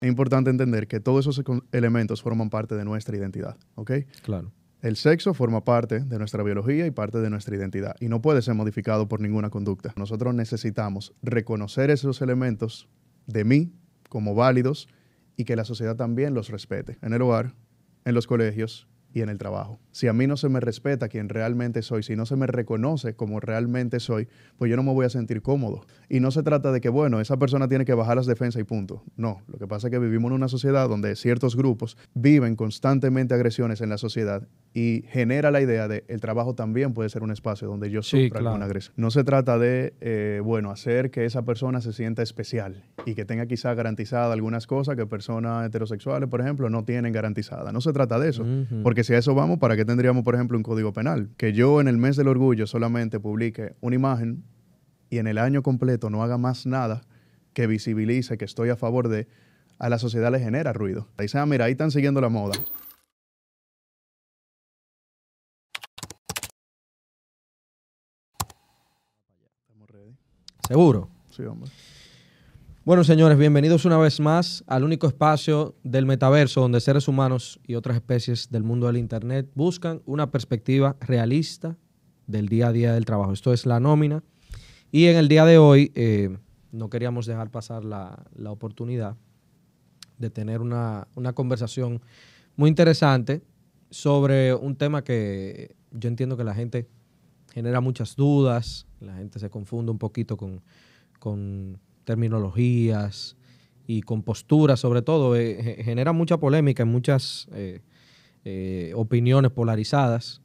es importante entender que todos esos elementos forman parte de nuestra identidad, ¿ok? Claro. El sexo forma parte de nuestra biología y parte de nuestra identidad y no puede ser modificado por ninguna conducta. Nosotros necesitamos reconocer esos elementos de mí como válidos y que la sociedad también los respete en el hogar, en los colegios y en el trabajo. Si a mí no se me respeta quien realmente soy, si no se me reconoce como realmente soy, pues yo no me voy a sentir cómodo. Y no se trata de que, bueno, esa persona tiene que bajar las defensas y punto. No, lo que pasa es que vivimos en una sociedad donde ciertos grupos viven constantemente agresiones en la sociedad y genera la idea de el trabajo también puede ser un espacio donde yo sufra alguna agresión. No se trata de, eh, bueno, hacer que esa persona se sienta especial y que tenga quizás garantizada algunas cosas que personas heterosexuales, por ejemplo, no tienen garantizada. No se trata de eso, porque si a eso vamos, ¿para qué tendríamos, por ejemplo, un código penal? Que yo en el mes del orgullo solamente publique una imagen y en el año completo no haga más nada que visibilice que estoy a favor de... A la sociedad le genera ruido. se ah, mira, ahí están siguiendo la moda. ¿Seguro? Sí, hombre. Bueno, señores, bienvenidos una vez más al único espacio del metaverso donde seres humanos y otras especies del mundo del Internet buscan una perspectiva realista del día a día del trabajo. Esto es la nómina. Y en el día de hoy eh, no queríamos dejar pasar la, oportunidad de tener una, conversación muy interesante sobre un tema que yo entiendo que la gente genera muchas dudas, la gente se confunde un poquito con terminologías y con sobre todo, eh, genera mucha polémica en muchas eh, eh, opiniones polarizadas.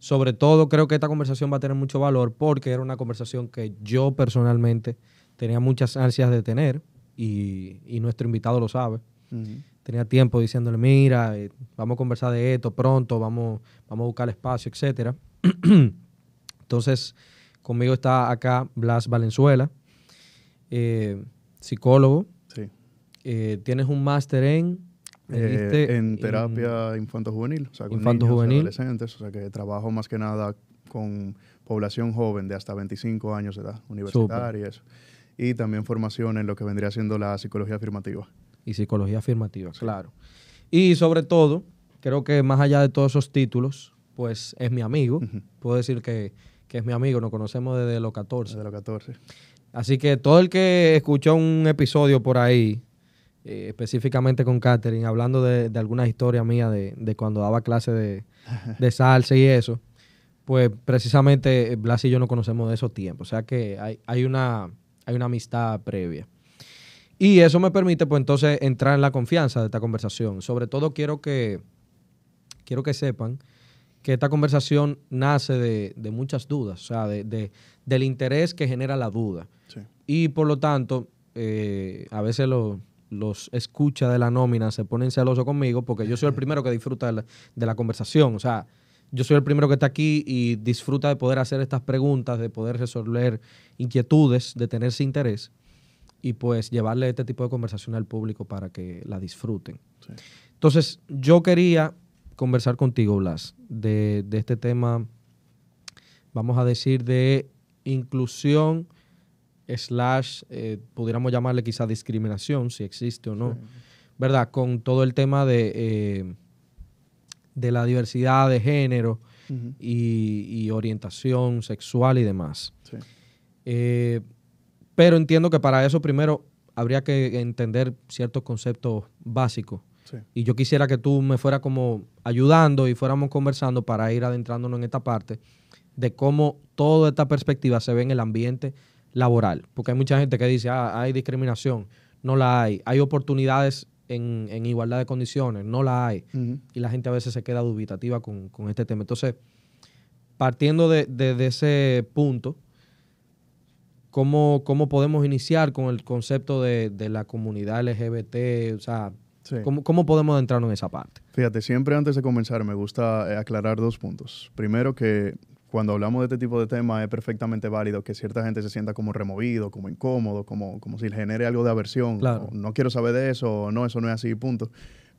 Sobre todo creo que esta conversación va a tener mucho valor porque era una conversación que yo personalmente tenía muchas ansias de tener y, nuestro invitado lo sabe. Tenía tiempo diciéndole, mira, vamos a conversar de esto pronto, vamos, vamos a buscar espacio, etc. Entonces, conmigo está acá Blas Valenzuela, eh, psicólogo. Sí. Eh, tienes un máster eh, en... en terapia infanto-juvenil, o sea, con adolescentes, o sea, que trabajo más que nada con población joven de hasta 25 años de edad, universitaria y eso. Y también formación en lo que vendría siendo la psicología afirmativa. Y psicología afirmativa, claro. Y sobre todo, creo que más allá de todos esos títulos, pues es mi amigo. Puedo decir que, que, es mi amigo, nos conocemos desde los 14. Desde los 14. Así que todo el que escuchó un episodio por ahí, eh, específicamente con Catherine, hablando de, de historia mía de, de, cuando daba clase de, salsa y eso, pues precisamente eh, Blas y yo no conocemos de esos tiempos. O sea que hay, hay, una, hay una amistad previa. Y eso me permite, pues entonces, entrar en la confianza de esta conversación. Sobre todo quiero que, quiero que sepan que esta conversación nace de, muchas dudas, o sea, de, del interés que genera la duda. Y por lo tanto, eh, a veces los escucha de la nómina se ponen celosos conmigo porque yo soy el primero que disfruta de la, conversación. O sea, yo soy el primero que está aquí y disfruta de poder hacer estas preguntas, de poder resolver inquietudes, de tenerse interés y pues llevarle este tipo de conversación al público para que la disfruten. Entonces, yo quería conversar contigo, Blas, de, este tema, vamos a decir, de inclusión, slash, eh, pudiéramos llamarle quizá discriminación, si existe o no, ¿verdad? Con todo el tema de, eh, de la diversidad de género y, orientación sexual y demás. Eh, pero entiendo que para eso primero habría que entender ciertos conceptos básicos y yo quisiera que tú me fueras como ayudando y fuéramos conversando para ir adentrándonos en esta parte de cómo toda esta perspectiva se ve en el ambiente laboral. Porque hay mucha gente que dice, ah, hay discriminación, no la hay. Hay oportunidades en, igualdad de condiciones, no la hay. Y la gente a veces se queda dubitativa con, este tema. Entonces, partiendo de, ese punto, ¿cómo, ¿cómo, podemos iniciar con el concepto de, de la comunidad LGBT? O sea, ¿Cómo, podemos entrar en esa parte? Fíjate, siempre antes de comenzar me gusta eh, aclarar dos puntos. Primero que cuando hablamos de este tipo de temas es perfectamente válido que cierta gente se sienta como removido, como incómodo, como, como si le genere algo de aversión. Claro. no quiero saber de eso, no, eso no es así, punto.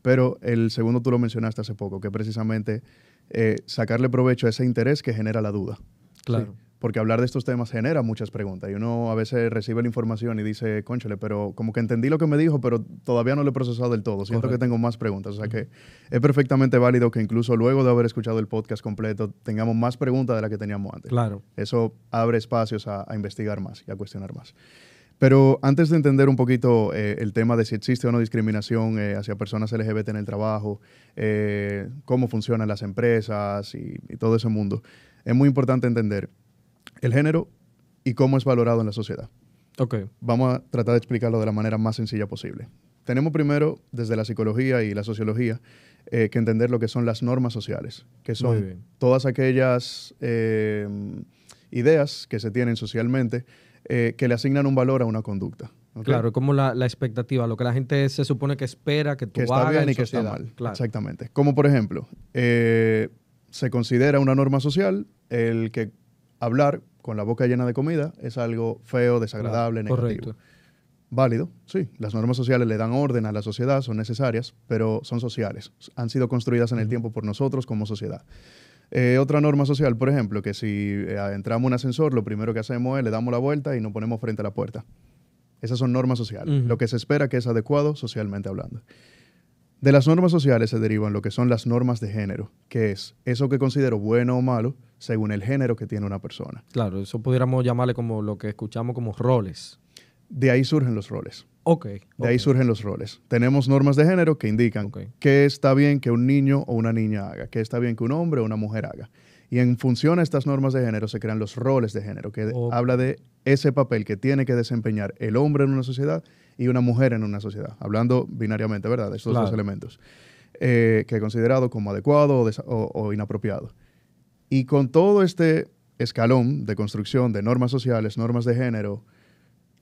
Pero el segundo tú lo mencionaste hace poco, que precisamente eh, sacarle provecho a ese interés que genera la duda. Claro porque hablar de estos temas genera muchas preguntas y uno a veces recibe la información y dice, cónchale, pero como que entendí lo que me dijo, pero todavía no lo he procesado del todo, siento que tengo más preguntas, o sea que es perfectamente válido que incluso luego de haber escuchado el podcast completo tengamos más preguntas de las que teníamos antes. Claro. Eso abre espacios a, investigar más y a cuestionar más. Pero antes de entender un poquito eh, el tema de si existe o no discriminación eh, hacia personas LGBT en el trabajo, eh, cómo funcionan las empresas y, y todo ese mundo, es muy importante entender el género y cómo es valorado en la sociedad. Okay. Vamos a tratar de explicarlo de la manera más sencilla posible. Tenemos primero, desde la psicología y la sociología, eh, que entender lo que son las normas sociales, que son todas aquellas eh, ideas que se tienen socialmente eh, que le asignan un valor a una conducta. Claro, como la, expectativa, lo que la gente se supone que espera que tú que está hagas bien y que está mal. Exactamente. Como por ejemplo, se considera una norma social el que hablar con la boca llena de comida es algo feo, desagradable, negativo. Correcto. Válido, sí. Las normas sociales le dan orden a la sociedad, son necesarias, pero son sociales. Han sido construidas en el tiempo por nosotros como sociedad. Eh, otra norma social, por ejemplo, que si eh, entramos a un ascensor, lo primero que hacemos es le damos la vuelta y nos ponemos frente a la puerta. Esas son normas sociales, lo que se espera que es adecuado socialmente hablando. De las normas sociales se derivan lo que son las normas de género, que es eso que considero bueno o malo, según el género que tiene una persona. Claro, eso pudiéramos llamarle como lo que escuchamos como roles. De ahí surgen los roles. Ok. De ahí surgen los roles. Tenemos normas de género que indican qué está bien que un niño o una niña haga, qué está bien que un hombre o una mujer haga. Y en función a estas normas de género se crean los roles de género, que habla de ese papel que tiene que desempeñar el hombre en una sociedad y una mujer en una sociedad, hablando binariamente, ¿verdad? De estos dos elementos, eh, que he considerado como adecuado o inapropiado. Y con todo este escalón de construcción de normas sociales, normas de género,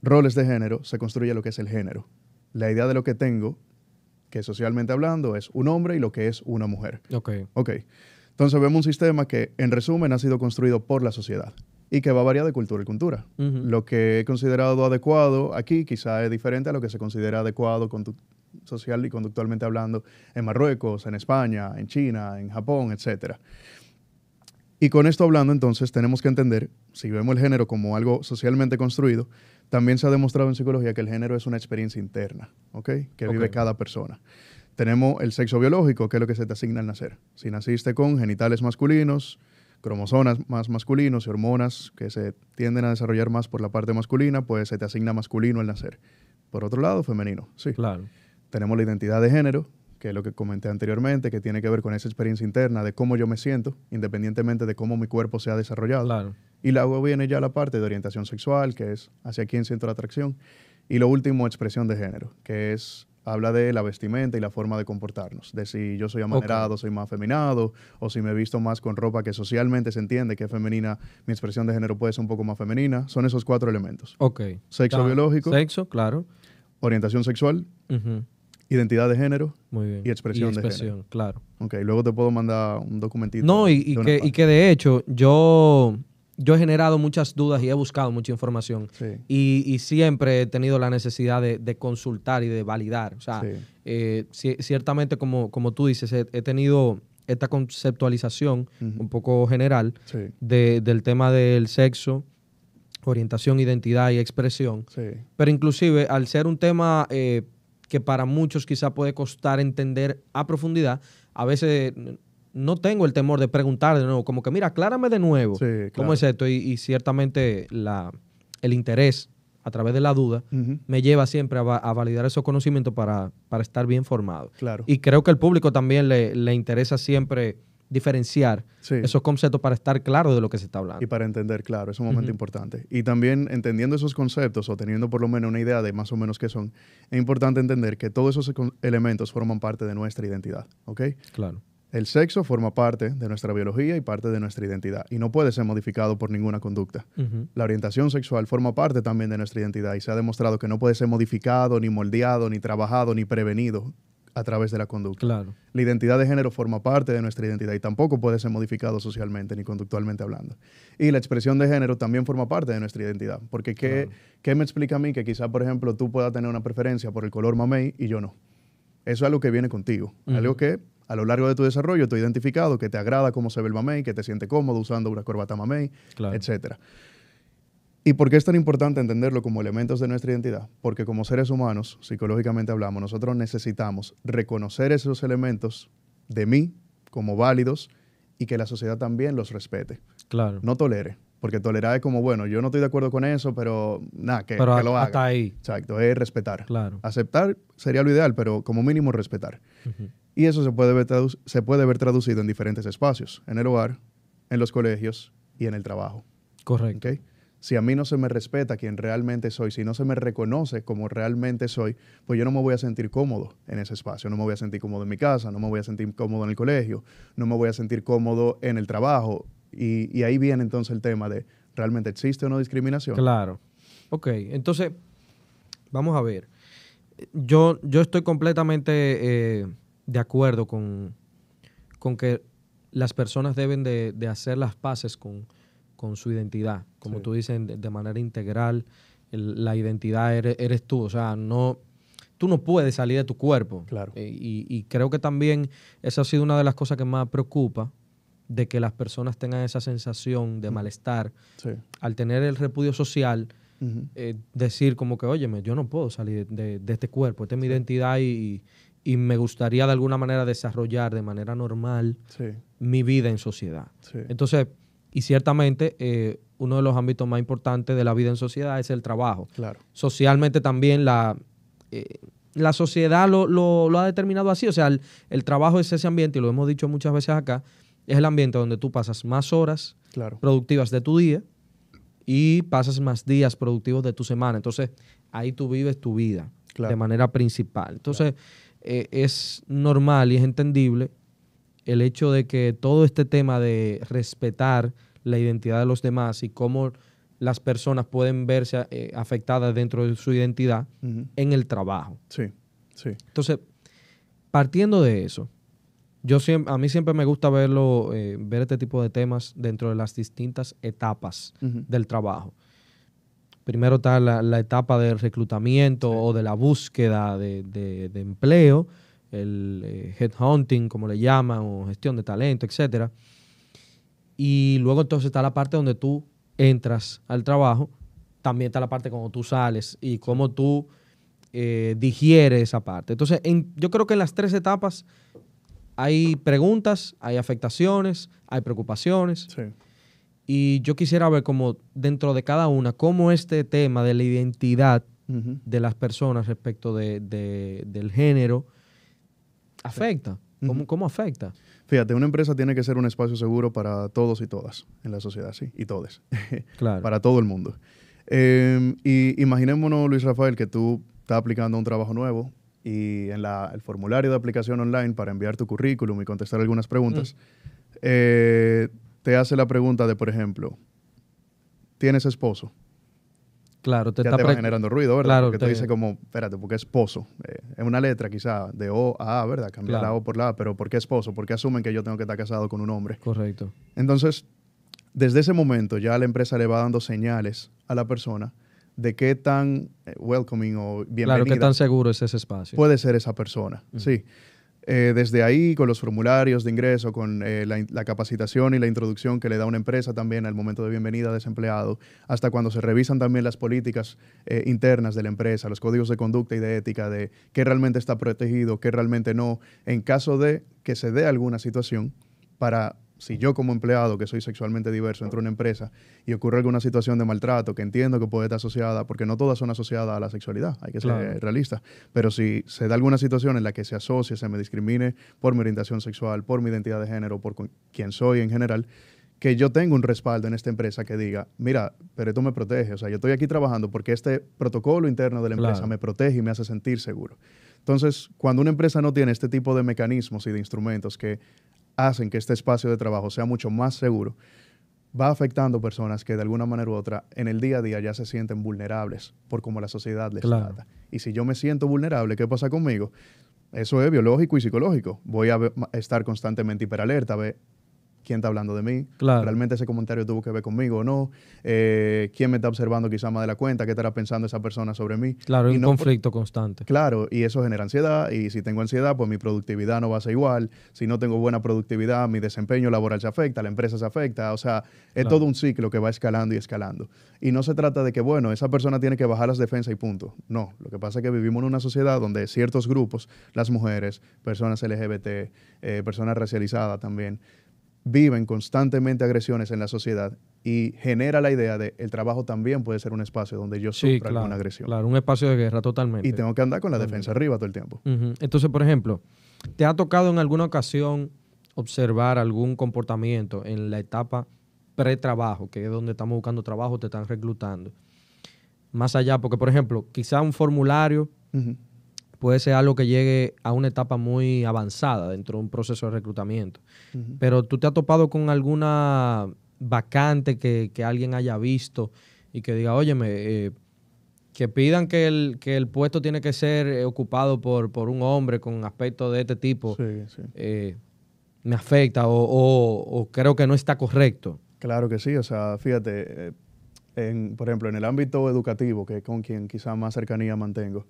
roles de género, se construye lo que es el género. La idea de lo que tengo, que socialmente hablando es un hombre y lo que es una mujer. Ok. Ok. Entonces vemos un sistema que, en resumen, ha sido construido por la sociedad y que va a variar de cultura y cultura. Lo que he considerado adecuado aquí quizá es diferente a lo que se considera adecuado social y conductualmente hablando en Marruecos, en España, en China, en Japón, etcétera. Y con esto hablando, entonces, tenemos que entender, si vemos el género como algo socialmente construido, también se ha demostrado en psicología que el género es una experiencia interna, ¿ok? Que vive cada persona. Tenemos el sexo biológico, que es lo que se te asigna al nacer. Si naciste con genitales masculinos, cromosomas más masculinos y hormonas que se tienden a desarrollar más por la parte masculina, pues se te asigna masculino al nacer. Por otro lado, femenino, sí. Claro. Tenemos la identidad de género, que es lo que comenté anteriormente, que tiene que ver con esa experiencia interna de cómo yo me siento, independientemente de cómo mi cuerpo se ha desarrollado. Claro. Y luego viene ya la parte de orientación sexual, que es hacia quién siento la atracción. Y lo último, expresión de género, que es habla de la vestimenta y la forma de comportarnos, de si yo soy amanerado, soy más feminado, o si me visto más con ropa que socialmente se entiende que es femenina, mi expresión de género puede ser un poco más femenina. Son esos cuatro elementos. Ok. Sexo biológico. Sexo, claro. Orientación sexual. Identidad de género y expresión, de género. claro. Ok, luego te puedo mandar un documentito. No, y, que, de hecho yo, yo he generado muchas dudas y he buscado mucha información. Sí. Y, siempre he tenido la necesidad de, consultar y de validar. O sea, eh, ciertamente, como, como tú dices, he, tenido esta conceptualización un poco general del tema del sexo, orientación, identidad y expresión. Pero inclusive al ser un tema eh, que para muchos quizá puede costar entender a profundidad. A veces no tengo el temor de preguntar de nuevo, como que mira, aclárame de nuevo cómo es esto. Y, ciertamente la, el interés a través de la duda me lleva siempre a, validar esos conocimientos para, estar bien formado. Claro. Y creo que al público también le, le interesa siempre diferenciar esos conceptos para estar claro de lo que se está hablando. Y para entender, claro, es un momento importante. Y también entendiendo esos conceptos o teniendo por lo menos una idea de más o menos qué son, es importante entender que todos esos elementos forman parte de nuestra identidad, ¿ok? Claro. El sexo forma parte de nuestra biología y parte de nuestra identidad y no puede ser modificado por ninguna conducta. La orientación sexual forma parte también de nuestra identidad y se ha demostrado que no puede ser modificado, ni moldeado, ni trabajado, ni prevenido a través de la conducta. Claro. La identidad de género forma parte de nuestra identidad y tampoco puede ser modificado socialmente ni conductualmente hablando. Y la expresión de género también forma parte de nuestra identidad, porque ¿qué, me explica a mí que quizá, por ejemplo, tú puedas tener una preferencia por el color mamey y yo no? Eso es algo que viene contigo, algo que a lo largo de tu desarrollo te ha identificado, que te agrada cómo se ve el mamey, que te siente cómodo usando una corbata mamey, etcétera. etc. ¿Y por qué es tan importante entenderlo como elementos de nuestra identidad? Porque como seres humanos, psicológicamente hablamos, nosotros necesitamos reconocer esos elementos de mí como válidos y que la sociedad también los respete. Claro. No tolere, porque tolerar es como, bueno, yo no estoy de acuerdo con eso, pero nada, que, lo haga. Hasta ahí. Exacto, es respetar. Claro. Aceptar sería lo ideal, pero como mínimo respetar. Y eso se puede, ver traducido en diferentes espacios, en el hogar, en los colegios y en el trabajo. Correcto. ¿Okay? Si a mí no se me respeta quien realmente soy, si no se me reconoce como realmente soy, pues yo no me voy a sentir cómodo en ese espacio, no me voy a sentir cómodo en mi casa, no me voy a sentir cómodo en el colegio, no me voy a sentir cómodo en el trabajo. Y, ahí viene entonces el tema de, ¿realmente existe o no discriminación? Claro. Ok, entonces, vamos a ver. Yo, yo estoy completamente eh, de acuerdo con, con que las personas deben de hacer las paces con, con su identidad. Como tú dices, de, manera integral, la identidad eres, tú. O sea, no, tú no puedes salir de tu cuerpo. Claro. Eh, y, creo que también esa ha sido una de las cosas que más preocupa, de que las personas tengan esa sensación de malestar. Al tener el repudio social, eh, decir como que, óyeme, yo no puedo salir de, este cuerpo, esta es mi identidad y, me gustaría de alguna manera desarrollar de manera normal mi vida en sociedad. Entonces, y ciertamente eh, uno de los ámbitos más importantes de la vida en sociedad es el trabajo. Claro. Socialmente también la, eh, la sociedad lo, ha determinado así. O sea, el, trabajo es ese ambiente, y lo hemos dicho muchas veces acá, es el ambiente donde tú pasas más horas productivas de tu día y pasas más días productivos de tu semana. Entonces, ahí tú vives tu vida de manera principal. Entonces, eh, es normal y es entendible el hecho de que todo este tema de respetar la identidad de los demás y cómo las personas pueden verse eh, afectadas dentro de su identidad en el trabajo. Sí, sí. Entonces, partiendo de eso, yo siempre, a mí siempre me gusta verlo, eh, ver este tipo de temas dentro de las distintas etapas del trabajo. Primero está la, etapa del reclutamiento o de la búsqueda de empleo el eh, headhunting, como le llaman, o gestión de talento, etc. Y luego entonces está la parte donde tú entras al trabajo, también está la parte cuando tú sales y cómo tú eh, digieres esa parte. Entonces, yo creo que en las tres etapas hay preguntas, hay afectaciones, hay preocupaciones. Y yo quisiera ver como dentro de cada una, cómo este tema de la identidad de las personas respecto del género Afecta. ¿Cómo, afecta? Fíjate, una empresa tiene que ser un espacio seguro para todos y todas en la sociedad, sí, y todes. claro. para todo el mundo. Em, y imaginémonos, Luis Rafael, que tú estás aplicando un trabajo nuevo y en la, el formulario de aplicación online para enviar tu currículum y contestar algunas preguntas, mm. eh, te hace la pregunta de, por ejemplo, ¿tienes esposo? Claro, te ya está te generando ruido, ¿verdad? Claro, porque te... dice como, espérate, porque es esposo? Eh, es una letra quizá de O a A, ¿verdad? Cambiar la O por la A, pero ¿por qué esposo? ¿Por qué asumen que yo tengo que estar casado con un hombre? Correcto. Entonces, desde ese momento ya la empresa le va dando señales a la persona de qué tan eh, welcoming o bienvenida. Claro, qué tan seguro es ese espacio. Puede ser esa persona, sí. Eh, desde ahí, con los formularios de ingreso, con eh, la, capacitación y la introducción que le da una empresa también al momento de bienvenida a desempleado, hasta cuando se revisan también las políticas eh, internas de la empresa, los códigos de conducta y de ética de qué realmente está protegido, qué realmente no, en caso de que se dé alguna situación para si yo como empleado que soy sexualmente diverso entro a una empresa y ocurre alguna situación de maltrato que entiendo que puede estar asociada, porque no todas son asociadas a la sexualidad, hay que ser eh, realista. pero si se da alguna situación en la que se asocie, se me discrimine por mi orientación sexual, por mi identidad de género, por quien soy en general, que yo tengo un respaldo en esta empresa que diga, mira, pero esto me protege, o sea, yo estoy aquí trabajando porque este protocolo interno de la empresa me protege y me hace sentir seguro. Entonces, cuando una empresa no tiene este tipo de mecanismos y de instrumentos que hacen que este espacio de trabajo sea mucho más seguro, va afectando personas que de alguna manera u otra en el día a día ya se sienten vulnerables por cómo la sociedad les trata. Y si yo me siento vulnerable, ¿qué pasa conmigo? Eso es biológico y psicológico. Voy a estar constantemente hiperalerta, quién está hablando de mí, realmente ese comentario tuvo que ver conmigo o no, eh, quién me está observando quizá más de la cuenta, qué estará pensando esa persona sobre mí. Claro, y un conflicto constante. Claro, y eso genera ansiedad, y si tengo ansiedad, pues mi productividad no va a ser igual, si no tengo buena productividad, mi desempeño laboral se afecta, la empresa se afecta, o sea, es todo un ciclo que va escalando y escalando. Y no se trata de que, bueno, esa persona tiene que bajar las defensas y punto. No, lo que pasa es que vivimos en una sociedad donde ciertos grupos, las mujeres, personas LGBT, eh, personas racializadas también, viven constantemente agresiones en la sociedad y genera la idea de el trabajo también puede ser un espacio donde yo sufra alguna agresión. Claro, un espacio de guerra totalmente. Y tengo que andar con la defensa arriba todo el tiempo. Entonces, por ejemplo, ¿te ha tocado en alguna ocasión observar algún comportamiento en la etapa pre-trabajo, que es donde estamos buscando trabajo, te están reclutando? Más allá, porque por ejemplo, quizá un formulario puede ser algo que llegue a una etapa muy avanzada dentro de un proceso de reclutamiento. Pero tú te has topado con alguna vacante que, alguien haya visto y que diga, oye, eh, que pidan que el, el puesto tiene que ser eh, ocupado por, por un hombre con aspecto de este tipo, eh, me afecta o, o, creo que no está correcto. Claro que sí, o sea, fíjate, en, por ejemplo, en el ámbito educativo, que con quien quizá más cercanía mantengo,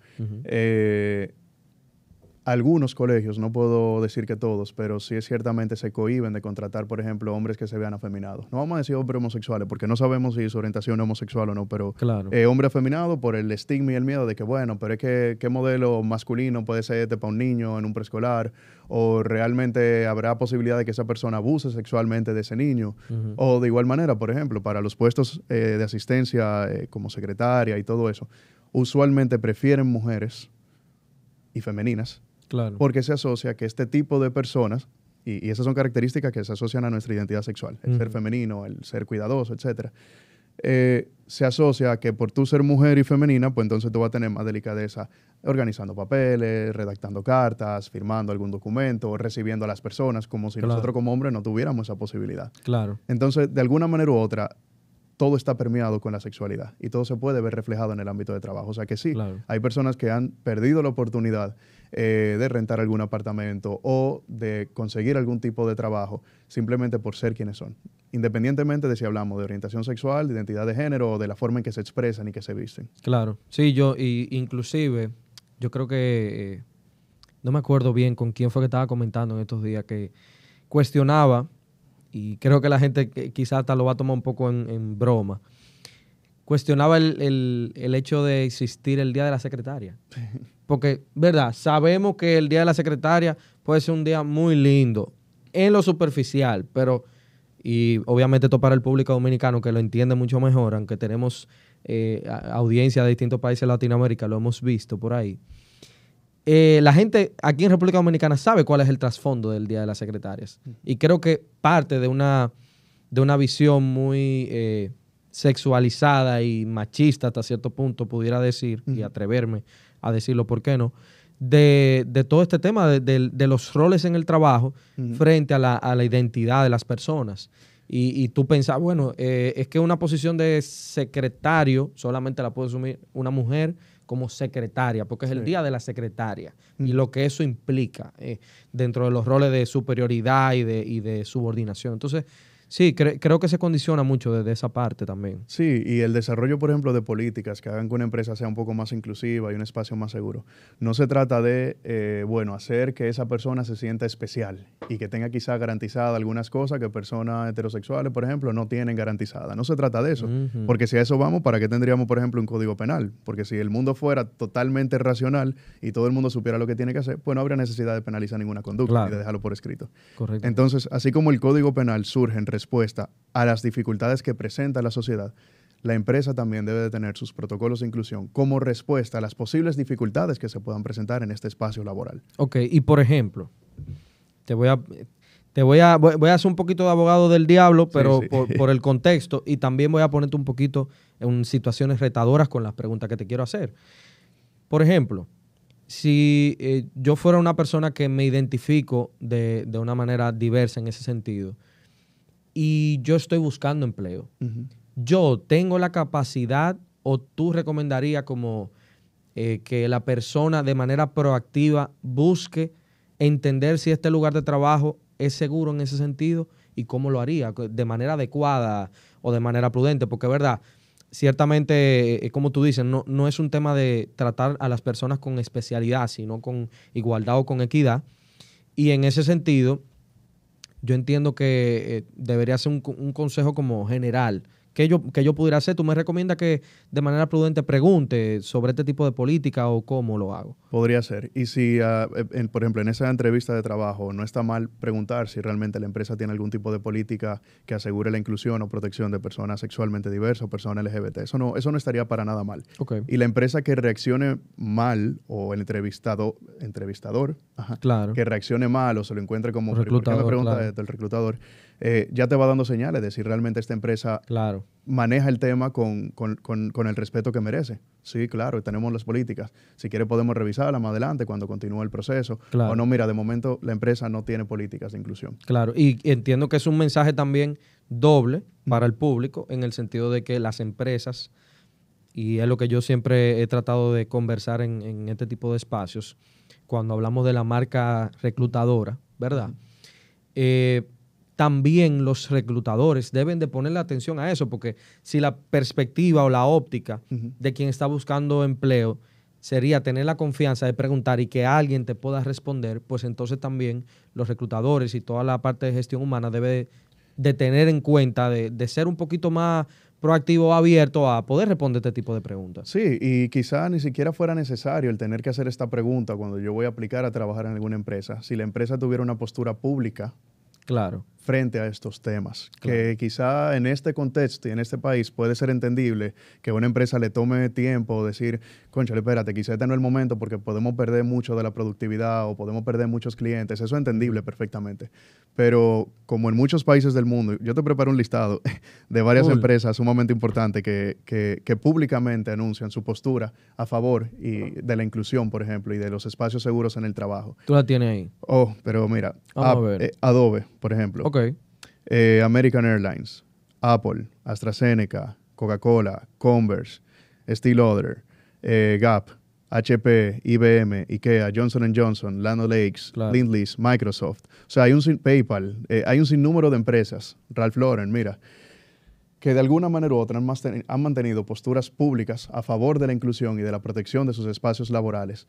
algunos colegios, no puedo decir que todos, pero sí es ciertamente se cohiben de contratar, por ejemplo, hombres que se vean afeminados. No vamos a decir hombres homosexuales, porque no sabemos si su orientación es homosexual o no, pero eh, hombre afeminado por el estigma y el miedo de que, bueno, pero es que qué modelo masculino puede ser este para un niño en un preescolar, o realmente habrá posibilidad de que esa persona abuse sexualmente de ese niño. O de igual manera, por ejemplo, para los puestos eh, de asistencia eh, como secretaria y todo eso, usualmente prefieren mujeres y femeninas porque se asocia que este tipo de personas, y, esas son características que se asocian a nuestra identidad sexual, el ser femenino, el ser cuidadoso, etc., eh, se asocia a que por tú ser mujer y femenina, pues entonces tú vas a tener más delicadeza organizando papeles, redactando cartas, firmando algún documento, recibiendo a las personas, como si nosotros como hombres no tuviéramos esa posibilidad. Claro. Entonces, de alguna manera u otra, todo está permeado con la sexualidad y todo se puede ver reflejado en el ámbito de trabajo. O sea que sí, hay personas que han perdido la oportunidad eh, de rentar algún apartamento o de conseguir algún tipo de trabajo simplemente por ser quienes son, independientemente de si hablamos de orientación sexual, de identidad de género o de la forma en que se expresan y que se visten. Claro, sí, yo y, inclusive yo creo que, eh, no me acuerdo bien con quién fue que estaba comentando en estos días que cuestionaba, y creo que la gente quizás hasta lo va a tomar un poco en, en broma, cuestionaba el, el, el, hecho de existir el Día de la Secretaria. Porque, ¿verdad? Sabemos que el Día de la Secretaria puede ser un día muy lindo en lo superficial, pero, y obviamente esto para el público dominicano que lo entiende mucho mejor, aunque tenemos eh, audiencias audiencia de distintos países de Latinoamérica, lo hemos visto por ahí. Eh, la gente aquí en República Dominicana sabe cuál es el trasfondo del Día de las Secretarias. Mm. Y creo que parte de una, de una visión muy eh, sexualizada y machista hasta cierto punto, pudiera decir, y atreverme a decirlo, ¿por qué no? De, de todo este tema de, de, los roles en el trabajo frente a la, identidad de las personas. Y, tú pensás, bueno, eh, es que una posición de secretario solamente la puede asumir una mujer como secretaria, porque es el día de la secretaria y lo que eso implica eh, dentro de los roles de superioridad y de, y de subordinación. Entonces, Sí, creo que se condiciona mucho desde esa parte también. Sí, y el desarrollo, por ejemplo, de políticas que hagan que una empresa sea un poco más inclusiva y un espacio más seguro. No se trata de, eh, bueno, hacer que esa persona se sienta especial y que tenga quizás garantizada algunas cosas que personas heterosexuales, por ejemplo, no tienen garantizada. No se trata de eso, porque si a eso vamos, ¿para qué tendríamos, por ejemplo, un código penal? Porque si el mundo fuera totalmente racional y todo el mundo supiera lo que tiene que hacer, pues no habría necesidad de penalizar ninguna conducta y de dejarlo por escrito. Correcto. Entonces, así como el código penal surge en respuesta a las dificultades que presenta la sociedad, la empresa también debe de tener sus protocolos de inclusión como respuesta a las posibles dificultades que se puedan presentar en este espacio laboral. Ok, y por ejemplo, te voy a, te voy a, voy a hacer un poquito de abogado del diablo, pero Por, el contexto, y también voy a ponerte un poquito en situaciones retadoras con las preguntas que te quiero hacer. Por ejemplo, si eh, yo fuera una persona que me identifico de, de una manera diversa en ese sentido, y yo estoy buscando empleo. Yo tengo la capacidad o tú recomendarías como eh, que la persona de manera proactiva busque entender si este lugar de trabajo es seguro en ese sentido y cómo lo haría, de manera adecuada o de manera prudente, porque verdad, ciertamente, eh, como tú dices, no, no, es un tema de tratar a las personas con especialidad, sino con igualdad o con equidad. Y en ese sentido, yo entiendo que eh, debería ser un, consejo como general que yo, que yo pudiera hacer? ¿Tú me recomiendas que de manera prudente pregunte sobre este tipo de política o cómo lo hago? Podría ser. Y si, ah, eh, por ejemplo, en esa entrevista de trabajo no está mal preguntar si realmente la empresa tiene algún tipo de política que asegure la inclusión o protección de personas sexualmente diversas o personas LGBT. Eso no, eso no estaría para nada mal. Y la empresa que reaccione mal o el entrevistado, entrevistador que reaccione mal o se lo encuentre como... Reclutador, me pregunta reclutador? Eh, ya te va dando señales de si realmente esta empresa maneja el tema con, el respeto que merece. Sí, claro, tenemos las políticas. Si quiere podemos revisarlas más adelante cuando continúe el proceso. O no, mira, de momento la empresa no tiene políticas de inclusión. Claro, y entiendo que es un mensaje también doble para el público en el sentido de que las empresas, y es lo que yo siempre he tratado de conversar en, en este tipo de espacios, cuando hablamos de la marca reclutadora, ¿verdad? también los reclutadores deben de poner la atención a eso, porque si la perspectiva o la óptica de quien está buscando empleo sería tener la confianza de preguntar y que alguien te pueda responder, pues entonces también los reclutadores y toda la parte de gestión humana debe de tener en cuenta, de, ser un poquito más proactivo, abierto a poder responder este tipo de preguntas. Sí, y quizá ni siquiera fuera necesario el tener que hacer esta pregunta cuando yo voy a aplicar a trabajar en alguna empresa. Si la empresa tuviera una postura pública, claro frente a estos temas, que quizá en este contexto y en este país puede ser entendible que una empresa le tome tiempo decir, concha, espérate, quizá este no es el momento porque podemos perder mucho de la productividad o podemos perder muchos clientes, eso es entendible perfectamente. Pero como en muchos países del mundo, yo te preparo un listado de varias empresas sumamente importantes que, que, públicamente anuncian su postura a favor y de la inclusión, por ejemplo, y de los espacios seguros en el trabajo. Tú la tienes ahí. Oh, pero mira, eh, Adobe, por ejemplo. Eh, American Airlines, Apple, AstraZeneca, Coca-Cola, Converse, Steel Order, eh, Gap, HP, IBM, IKEA, Johnson Johnson, Lano Lakes, Lindley's, Microsoft. O sea, hay un PayPal, eh, hay un sinnúmero de empresas, Ralph Lauren, mira, que de alguna manera u otra han mantenido posturas públicas a favor de la inclusión y de la protección de sus espacios laborales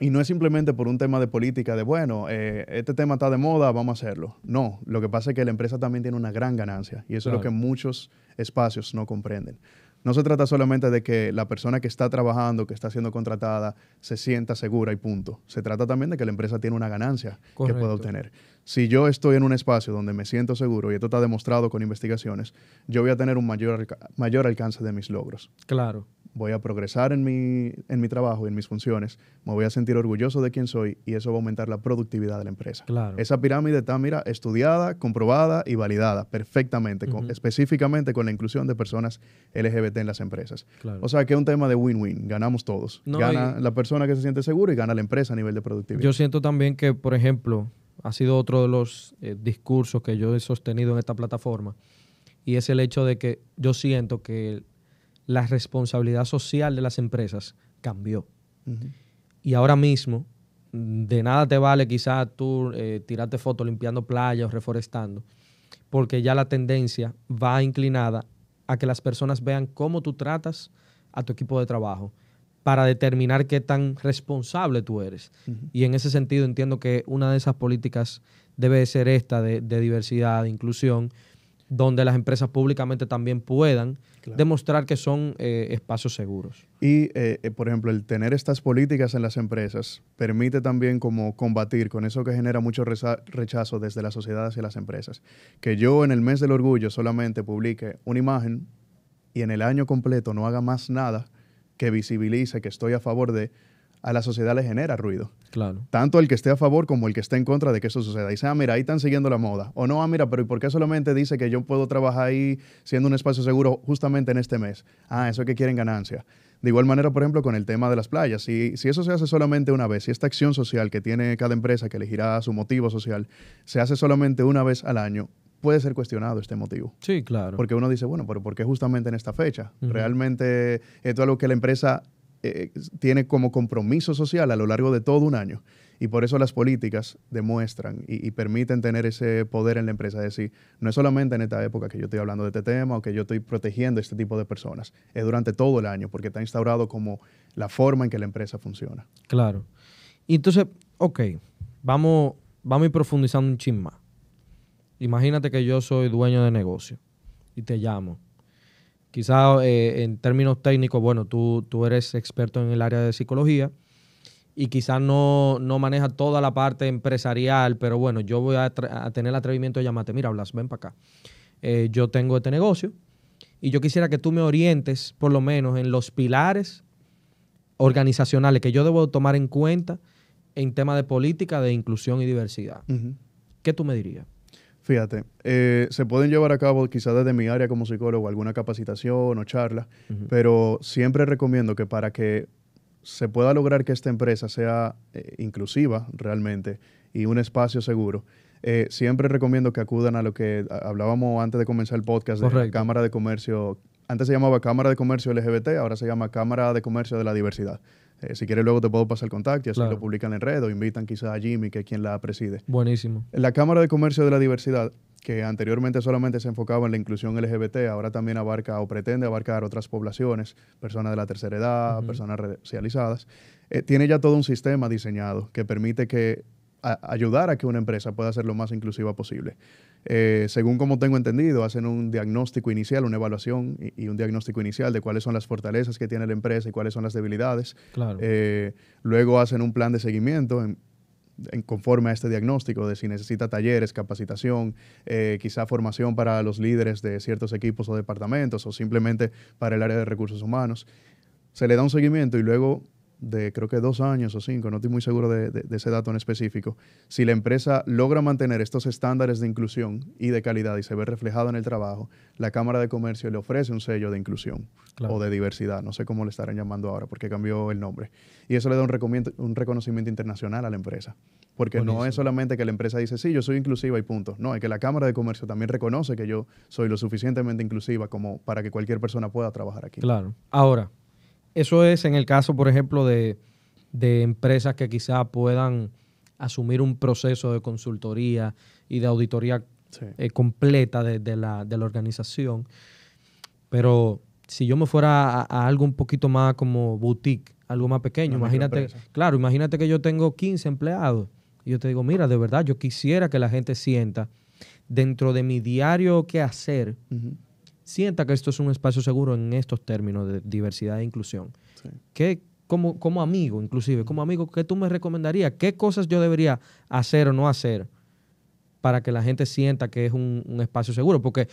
y no es simplemente por un tema de política, de bueno, eh, este tema está de moda, vamos a hacerlo. No, lo que pasa es que la empresa también tiene una gran ganancia y eso es lo que muchos espacios no comprenden. No se trata solamente de que la persona que está trabajando, que está siendo contratada, se sienta segura y punto. Se trata también de que la empresa tiene una ganancia que pueda obtener. Si yo estoy en un espacio donde me siento seguro, y esto está demostrado con investigaciones, yo voy a tener un mayor, mayor alcance de mis logros. Claro voy a progresar en mi, en mi trabajo y en mis funciones, me voy a sentir orgulloso de quién soy y eso va a aumentar la productividad de la empresa. Claro. Esa pirámide está, mira, estudiada, comprobada y validada perfectamente, con, específicamente con la inclusión de personas LGBT en las empresas. O sea que es un tema de win-win, ganamos todos. gana la persona que se siente segura y gana la empresa a nivel de productividad. Yo siento también que, por ejemplo, ha sido otro de los eh, discursos que yo he sostenido en esta plataforma y es el hecho de que yo siento que la responsabilidad social de las empresas cambió. Y ahora mismo, de nada te vale quizás tú eh, tirarte fotos limpiando playas o reforestando, porque ya la tendencia va inclinada a que las personas vean cómo tú tratas a tu equipo de trabajo para determinar qué tan responsable tú eres. Y en ese sentido entiendo que una de esas políticas debe ser esta de, de diversidad, de inclusión, donde las empresas públicamente también puedan demostrar que son eh, espacios seguros. Y, eh, eh, por ejemplo, el tener estas políticas en las empresas permite también como combatir con eso que genera mucho rechazo desde la sociedad hacia las empresas. Que yo en el mes del orgullo solamente publique una imagen y en el año completo no haga más nada que visibilice que estoy a favor de a la sociedad le genera ruido. Claro. Tanto el que esté a favor como el que esté en contra de que eso suceda. Dice, ah, mira, ahí están siguiendo la moda. O no, ah, mira, pero ¿y por qué solamente dice que yo puedo trabajar ahí siendo un espacio seguro justamente en este mes? Ah, eso es que quieren ganancia. De igual manera, por ejemplo, con el tema de las playas, si, si eso se hace solamente una vez, si esta acción social que tiene cada empresa que elegirá su motivo social se hace solamente una vez al año, puede ser cuestionado este motivo. Sí, claro. Porque uno dice, bueno, pero ¿por qué justamente en esta fecha? Realmente esto es algo que la empresa eh, tiene como compromiso social a lo largo de todo un año. Y por eso las políticas demuestran y, permiten tener ese poder en la empresa. Es decir, no es solamente en esta época que yo estoy hablando de este tema o que yo estoy protegiendo a este tipo de personas. Es durante todo el año porque está instaurado como la forma en que la empresa funciona. Claro. Y entonces, ok, vamos, vamos a ir profundizando un chisme Imagínate que yo soy dueño de negocio y te llamo Quizás eh, en términos técnicos, bueno, tú, tú eres experto en el área de psicología y quizás no, no maneja toda la parte empresarial, pero bueno, yo voy a, tener el atrevimiento de llamarte, mira, Blas, ven para acá. Eh, yo tengo este negocio y yo quisiera que tú me orientes por lo menos en los pilares organizacionales que yo debo tomar en cuenta en tema de política de inclusión y diversidad. ¿Qué tú me dirías? Fíjate, eh, se pueden llevar a cabo quizás desde mi área como psicólogo alguna capacitación o charla, pero siempre recomiendo que para que se pueda lograr que esta empresa sea eh, inclusiva realmente y un espacio seguro, eh, siempre recomiendo que acudan a lo que hablábamos antes de comenzar el podcast de Cámara de Comercio. Antes se llamaba Cámara de Comercio LGBT, ahora se llama Cámara de Comercio de la Diversidad. Eh, si quieres, luego te puedo pasar el contacto y así lo publican en red o invitan quizás a Jimmy, que es quien la preside. Buenísimo. La Cámara de Comercio de la Diversidad, que anteriormente solamente se enfocaba en la inclusión LGBT, ahora también abarca o pretende abarcar otras poblaciones, personas de la tercera edad, personas racializadas, eh, tiene ya todo un sistema diseñado que permite que ayudar a que una empresa pueda ser lo más inclusiva posible. Eh, según como tengo entendido, hacen un diagnóstico inicial, una evaluación y, un diagnóstico inicial de cuáles son las fortalezas que tiene la empresa y cuáles son las debilidades. Eh, luego hacen un plan de seguimiento en, conforme a este diagnóstico de si necesita talleres, capacitación, eh, quizá formación para los líderes de ciertos equipos o departamentos o simplemente para el área de recursos humanos. Se le da un seguimiento y luego de creo que dos años o cinco, no estoy muy seguro de, ese dato en específico, si la empresa logra mantener estos estándares de inclusión y de calidad y se ve reflejado en el trabajo, la Cámara de Comercio le ofrece un sello de inclusión o de diversidad, no sé cómo le estarán llamando ahora porque cambió el nombre. Y eso le da un, un reconocimiento internacional a la empresa, porque no es solamente que la empresa dice, sí, yo soy inclusiva y punto, no, es que la Cámara de Comercio también reconoce que yo soy lo suficientemente inclusiva como para que cualquier persona pueda trabajar aquí. Claro. Ahora, eso es en el caso, por ejemplo, de, empresas que quizás puedan asumir un proceso de consultoría y de auditoría eh, completa de, la, de, la, organización. Pero si yo me fuera a, algo un poquito más como boutique, algo más pequeño, imagínate, claro, imagínate que yo tengo 15 empleados y yo te digo, mira, de verdad, yo quisiera que la gente sienta dentro de mi diario qué hacer, sienta que esto es un espacio seguro en estos términos de diversidad e inclusión. como, como amigo, inclusive, como amigo, ¿qué tú me recomendarías? ¿Qué cosas yo debería hacer o no hacer para que la gente sienta que es un, espacio seguro? Porque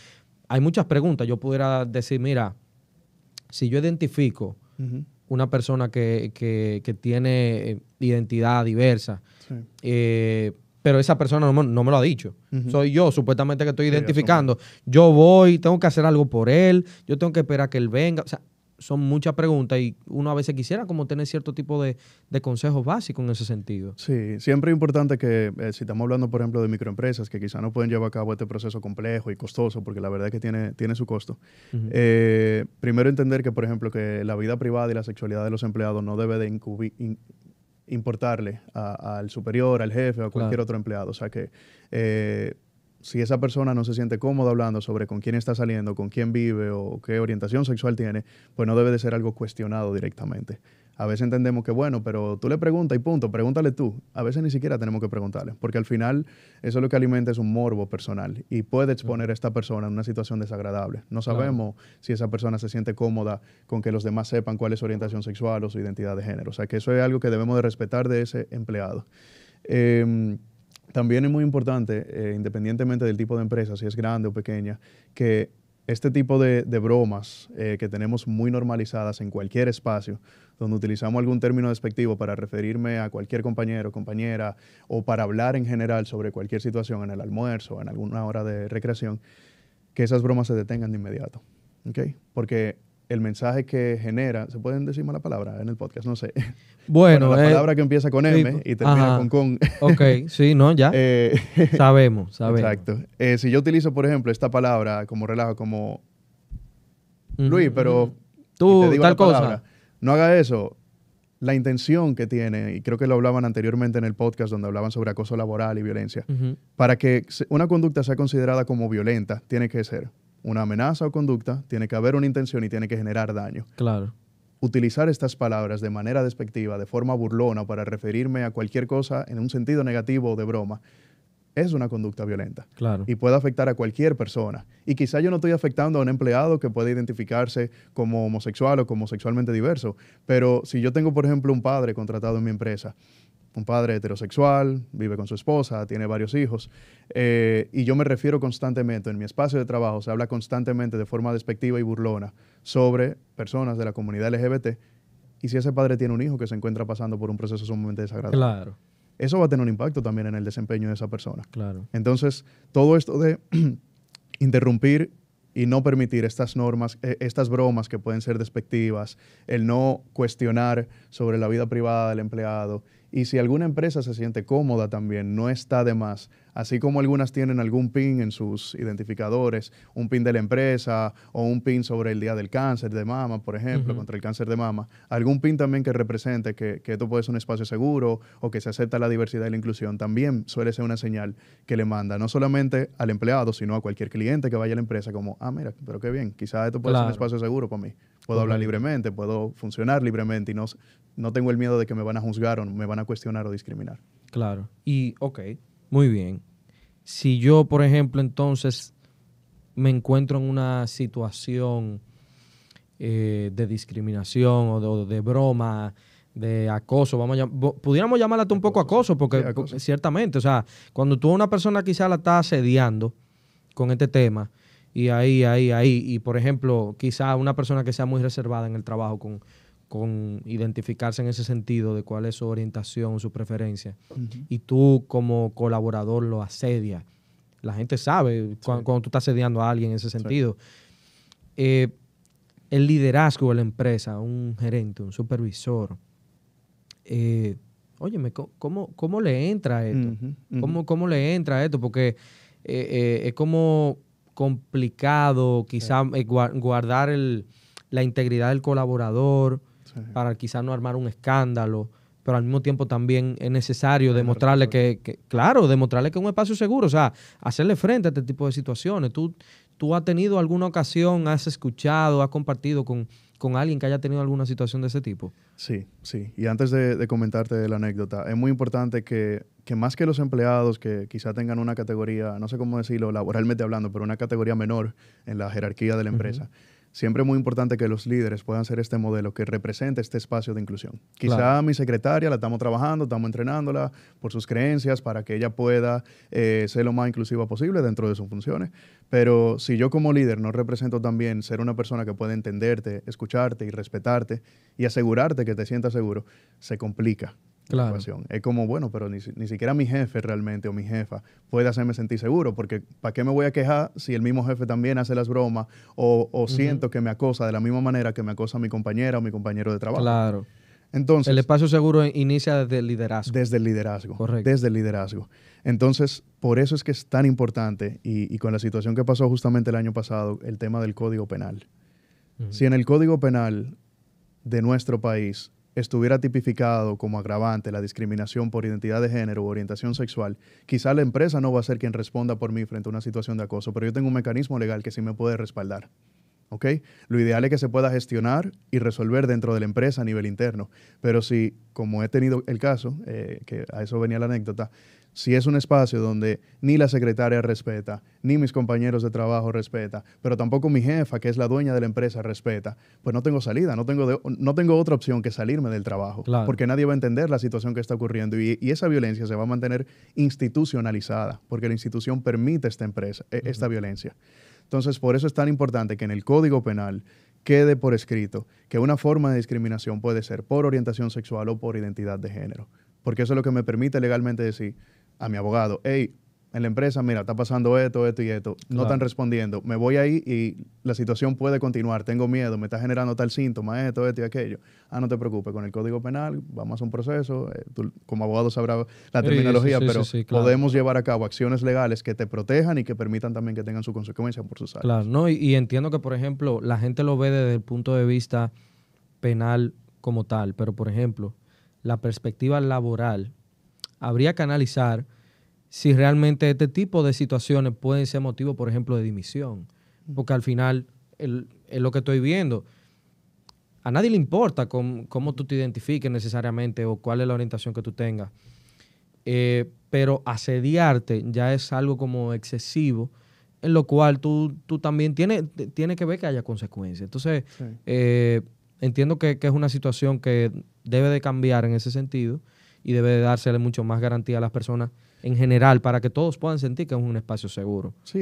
hay muchas preguntas. Yo pudiera decir, mira, si yo identifico una persona que, tiene eh, identidad diversa, eh, pero esa persona no, me, lo ha dicho. Soy yo, supuestamente, que estoy identificando. Yo voy, tengo que hacer algo por él, yo tengo que esperar a que él venga. O sea, son muchas preguntas y uno a veces quisiera como tener cierto tipo de, de consejos básicos en ese sentido. Sí, siempre es importante que, eh, si estamos hablando, por ejemplo, de microempresas que quizá no pueden llevar a cabo este proceso complejo y costoso, porque la verdad es que tiene, tiene su costo, eh, primero entender que, por ejemplo, que la vida privada y la sexualidad de los empleados no debe de importarle al superior, al jefe o a cualquier otro empleado. O sea que eh, si esa persona no se siente cómoda hablando sobre con quién está saliendo, con quién vive o qué orientación sexual tiene, pues no debe de ser algo cuestionado directamente. A veces entendemos que, bueno, pero tú le preguntas y punto, pregúntale tú. A veces ni siquiera tenemos que preguntarle, porque al final eso es lo que alimenta es un morbo personal y puede exponer a esta persona en una situación desagradable. No sabemos si esa persona se siente cómoda con que los demás sepan cuál es su orientación sexual o su identidad de género. O sea, que eso es algo que debemos de respetar de ese empleado. Em, también es muy importante, eh, independientemente del tipo de empresa, si es grande o pequeña, que este tipo de, bromas eh, que tenemos muy normalizadas en cualquier espacio, donde utilizamos algún término despectivo para referirme a cualquier compañero, compañera, o para hablar en general sobre cualquier situación en el almuerzo, o en alguna hora de recreación, que esas bromas se detengan de inmediato. ¿OK? Porque el mensaje que genera. ¿Se pueden decir la palabra en el podcast? No sé. Bueno, la eh, palabra que empieza con M y termina con con. ok, sí, no, ya. Eh, sabemos, sabemos. Exacto. Eh, si yo utilizo, por ejemplo, esta palabra como relajo, como Luis, pero tú tal cosa. No haga eso. La intención que tiene, y creo que lo hablaban anteriormente en el podcast donde hablaban sobre acoso laboral y violencia, para que una conducta sea considerada como violenta, tiene que ser una amenaza o conducta, tiene que haber una intención y tiene que generar daño. Claro. Utilizar estas palabras de manera despectiva, de forma burlona, para referirme a cualquier cosa en un sentido negativo o de broma, es una conducta violenta. Claro. Y puede afectar a cualquier persona. Y quizá yo no estoy afectando a un empleado que puede identificarse como homosexual o como sexualmente diverso, pero si yo tengo, por ejemplo, un padre contratado en mi empresa un padre heterosexual, vive con su esposa, tiene varios hijos, eh, y yo me refiero constantemente, en mi espacio de trabajo se habla constantemente de forma despectiva y burlona sobre personas de la comunidad LGBT, y si ese padre tiene un hijo que se encuentra pasando por un proceso sumamente desagradable. Claro. Eso va a tener un impacto también en el desempeño de esa persona. Claro. Entonces, todo esto de interrumpir y no permitir estas normas, eh, estas bromas que pueden ser despectivas, el no cuestionar sobre la vida privada del empleado, y si alguna empresa se siente cómoda también, no está de más. Así como algunas tienen algún pin en sus identificadores, un pin de la empresa o un pin sobre el día del cáncer de mama, por ejemplo, contra el cáncer de mama, algún pin también que represente que, que, esto puede ser un espacio seguro o que se acepta la diversidad y la inclusión, también suele ser una señal que le manda, no solamente al empleado, sino a cualquier cliente que vaya a la empresa, como, ah, mira, pero qué bien, quizás esto puede ser un espacio seguro para mí. Puedo hablar libremente, puedo funcionar libremente y no, no tengo el miedo de que me van a juzgar o me van a cuestionar o discriminar. Claro. Y, ok, muy bien. Si yo, por ejemplo, entonces me encuentro en una situación eh, de discriminación o de, broma, de acoso, vamos a pudiéramos llamarla un poco acoso, porque ciertamente, o sea, cuando tú a una persona quizá la estás asediando con este tema, y ahí, ahí, ahí, y por ejemplo, quizá una persona que sea muy reservada en el trabajo con, con identificarse en ese sentido de cuál es su orientación, su preferencia, y tú como colaborador lo asedia, La gente sabe cuando, tú estás asediando a alguien en ese sentido. Eh, el liderazgo de la empresa, un gerente, un supervisor, eh, óyeme, ¿cómo, ¿cómo, le entra esto? ¿Cómo, le entra esto? Porque eh, eh, es como complicado quizá guardar la integridad del colaborador, para quizás no armar un escándalo, pero al mismo tiempo también es necesario demostrarle que, claro, demostrarle que es un espacio seguro, o sea, hacerle frente a este tipo de situaciones. Tú, tú has tenido alguna ocasión, has escuchado, has compartido con, alguien que haya tenido alguna situación de ese tipo. Sí, sí. Y antes de, comentarte la anécdota, es muy importante que, más que los empleados que quizá tengan una categoría, no sé cómo decirlo laboralmente hablando, pero una categoría menor en la jerarquía de la empresa, siempre es muy importante que los líderes puedan ser este modelo que represente este espacio de inclusión. Quizá mi secretaria la estamos trabajando, estamos entrenándola por sus creencias para que ella pueda eh, ser lo más inclusiva posible dentro de sus funciones, pero si yo como líder no represento también ser una persona que pueda entenderte, escucharte y respetarte y asegurarte que te sientas seguro, se complica Claro. Es como, bueno, pero ni, siquiera mi jefe realmente o mi jefa puede hacerme sentir seguro, porque ¿para qué me voy a quejar si el mismo jefe también hace las bromas o, siento que me acosa de la misma manera que me acosa mi compañera o mi compañero de trabajo? Claro. Entonces, el espacio seguro inicia desde el liderazgo. Desde el liderazgo. Correcto. Desde el liderazgo. Entonces, por eso es que es tan importante y, con la situación que pasó justamente el año pasado, el tema del código penal. Si en el código penal de nuestro país estuviera tipificado como agravante la discriminación por identidad de género o orientación sexual, quizá la empresa no va a ser quien responda por mí frente a una situación de acoso, pero yo tengo un mecanismo legal que sí me puede respaldar. ¿OK? Lo ideal es que se pueda gestionar y resolver dentro de la empresa a nivel interno. Pero si, como he tenido el caso, eh, que a eso venía la anécdota, si es un espacio donde ni la secretaria respeta, ni mis compañeros de trabajo respeta, pero tampoco mi jefa, que es la dueña de la empresa, respeta, pues no tengo salida, no tengo, no tengo otra opción que salirme del trabajo, porque nadie va a entender la situación que está ocurriendo y, esa violencia se va a mantener institucionalizada, porque la institución permite esta empresa, e, esta violencia. Entonces, por eso es tan importante que en el Código Penal quede por escrito que una forma de discriminación puede ser por orientación sexual o por identidad de género, porque eso es lo que me permite legalmente decir a mi abogado, hey, en la empresa, mira, está pasando esto, esto y esto, no están respondiendo, me voy ahí y la situación puede continuar, tengo miedo, me está generando tal síntoma, esto, esto y aquello. Ah, no te preocupes, con el Código Penal vamos a un proceso, eh, tú, como abogado sabrás la terminología, pero podemos llevar a cabo acciones legales que te protejan y que permitan también que tengan su consecuencia por sus actos. Claro, no, y entiendo que, por ejemplo, la gente lo ve desde el punto de vista penal como tal, pero, por ejemplo, la perspectiva laboral habría que analizar si realmente este tipo de situaciones pueden ser motivo, por ejemplo, de dimisión. Porque al final es lo que estoy viendo. A nadie le importa cómo, tú te identifiques necesariamente o cuál es la orientación que tú tengas. Eh, pero asediarte ya es algo como excesivo, en lo cual tú, también tienes tiene que ver que haya consecuencias. Entonces, eh, entiendo que, que, es una situación que debe de cambiar en ese sentido y debe dársele mucho más garantía a las personas en general para que todos puedan sentir que es un espacio seguro. Sí,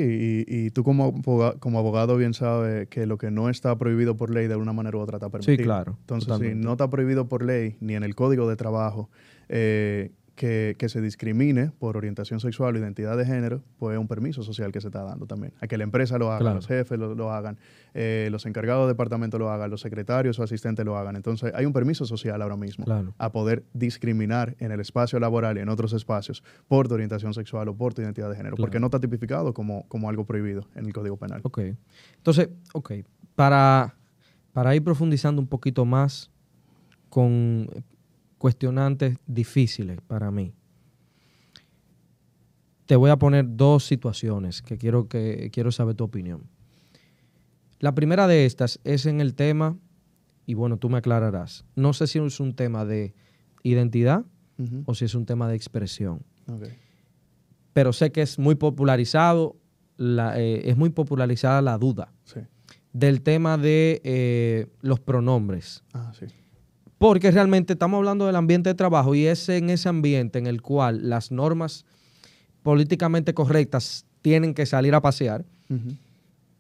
y, tú como, como abogado bien sabes que lo que no está prohibido por ley de una manera u otra está permitido. Sí, claro. Entonces, si no está prohibido por ley ni en el código de trabajo, eh, que, se discrimine por orientación sexual o identidad de género, pues es un permiso social que se está dando también. A que la empresa lo haga, los jefes lo, hagan, eh, los encargados de departamento lo hagan, los secretarios o asistentes lo hagan. Entonces, hay un permiso social ahora mismo a poder discriminar en el espacio laboral y en otros espacios por tu orientación sexual o por tu identidad de género, porque no está tipificado como, como algo prohibido en el Código Penal. Ok. Entonces, ok, para, para ir profundizando un poquito más con cuestionantes difíciles para mí. Te voy a poner dos situaciones que quiero, que, quiero saber tu opinión. La primera de estas es en el tema, y bueno, tú me aclararás, no sé si es un tema de identidad o si es un tema de expresión. Pero sé que es muy popularizado, eh, es muy popularizada la duda del tema de eh, los pronombres. Ah, sí porque realmente estamos hablando del ambiente de trabajo y es en ese ambiente en el cual las normas políticamente correctas tienen que salir a pasear.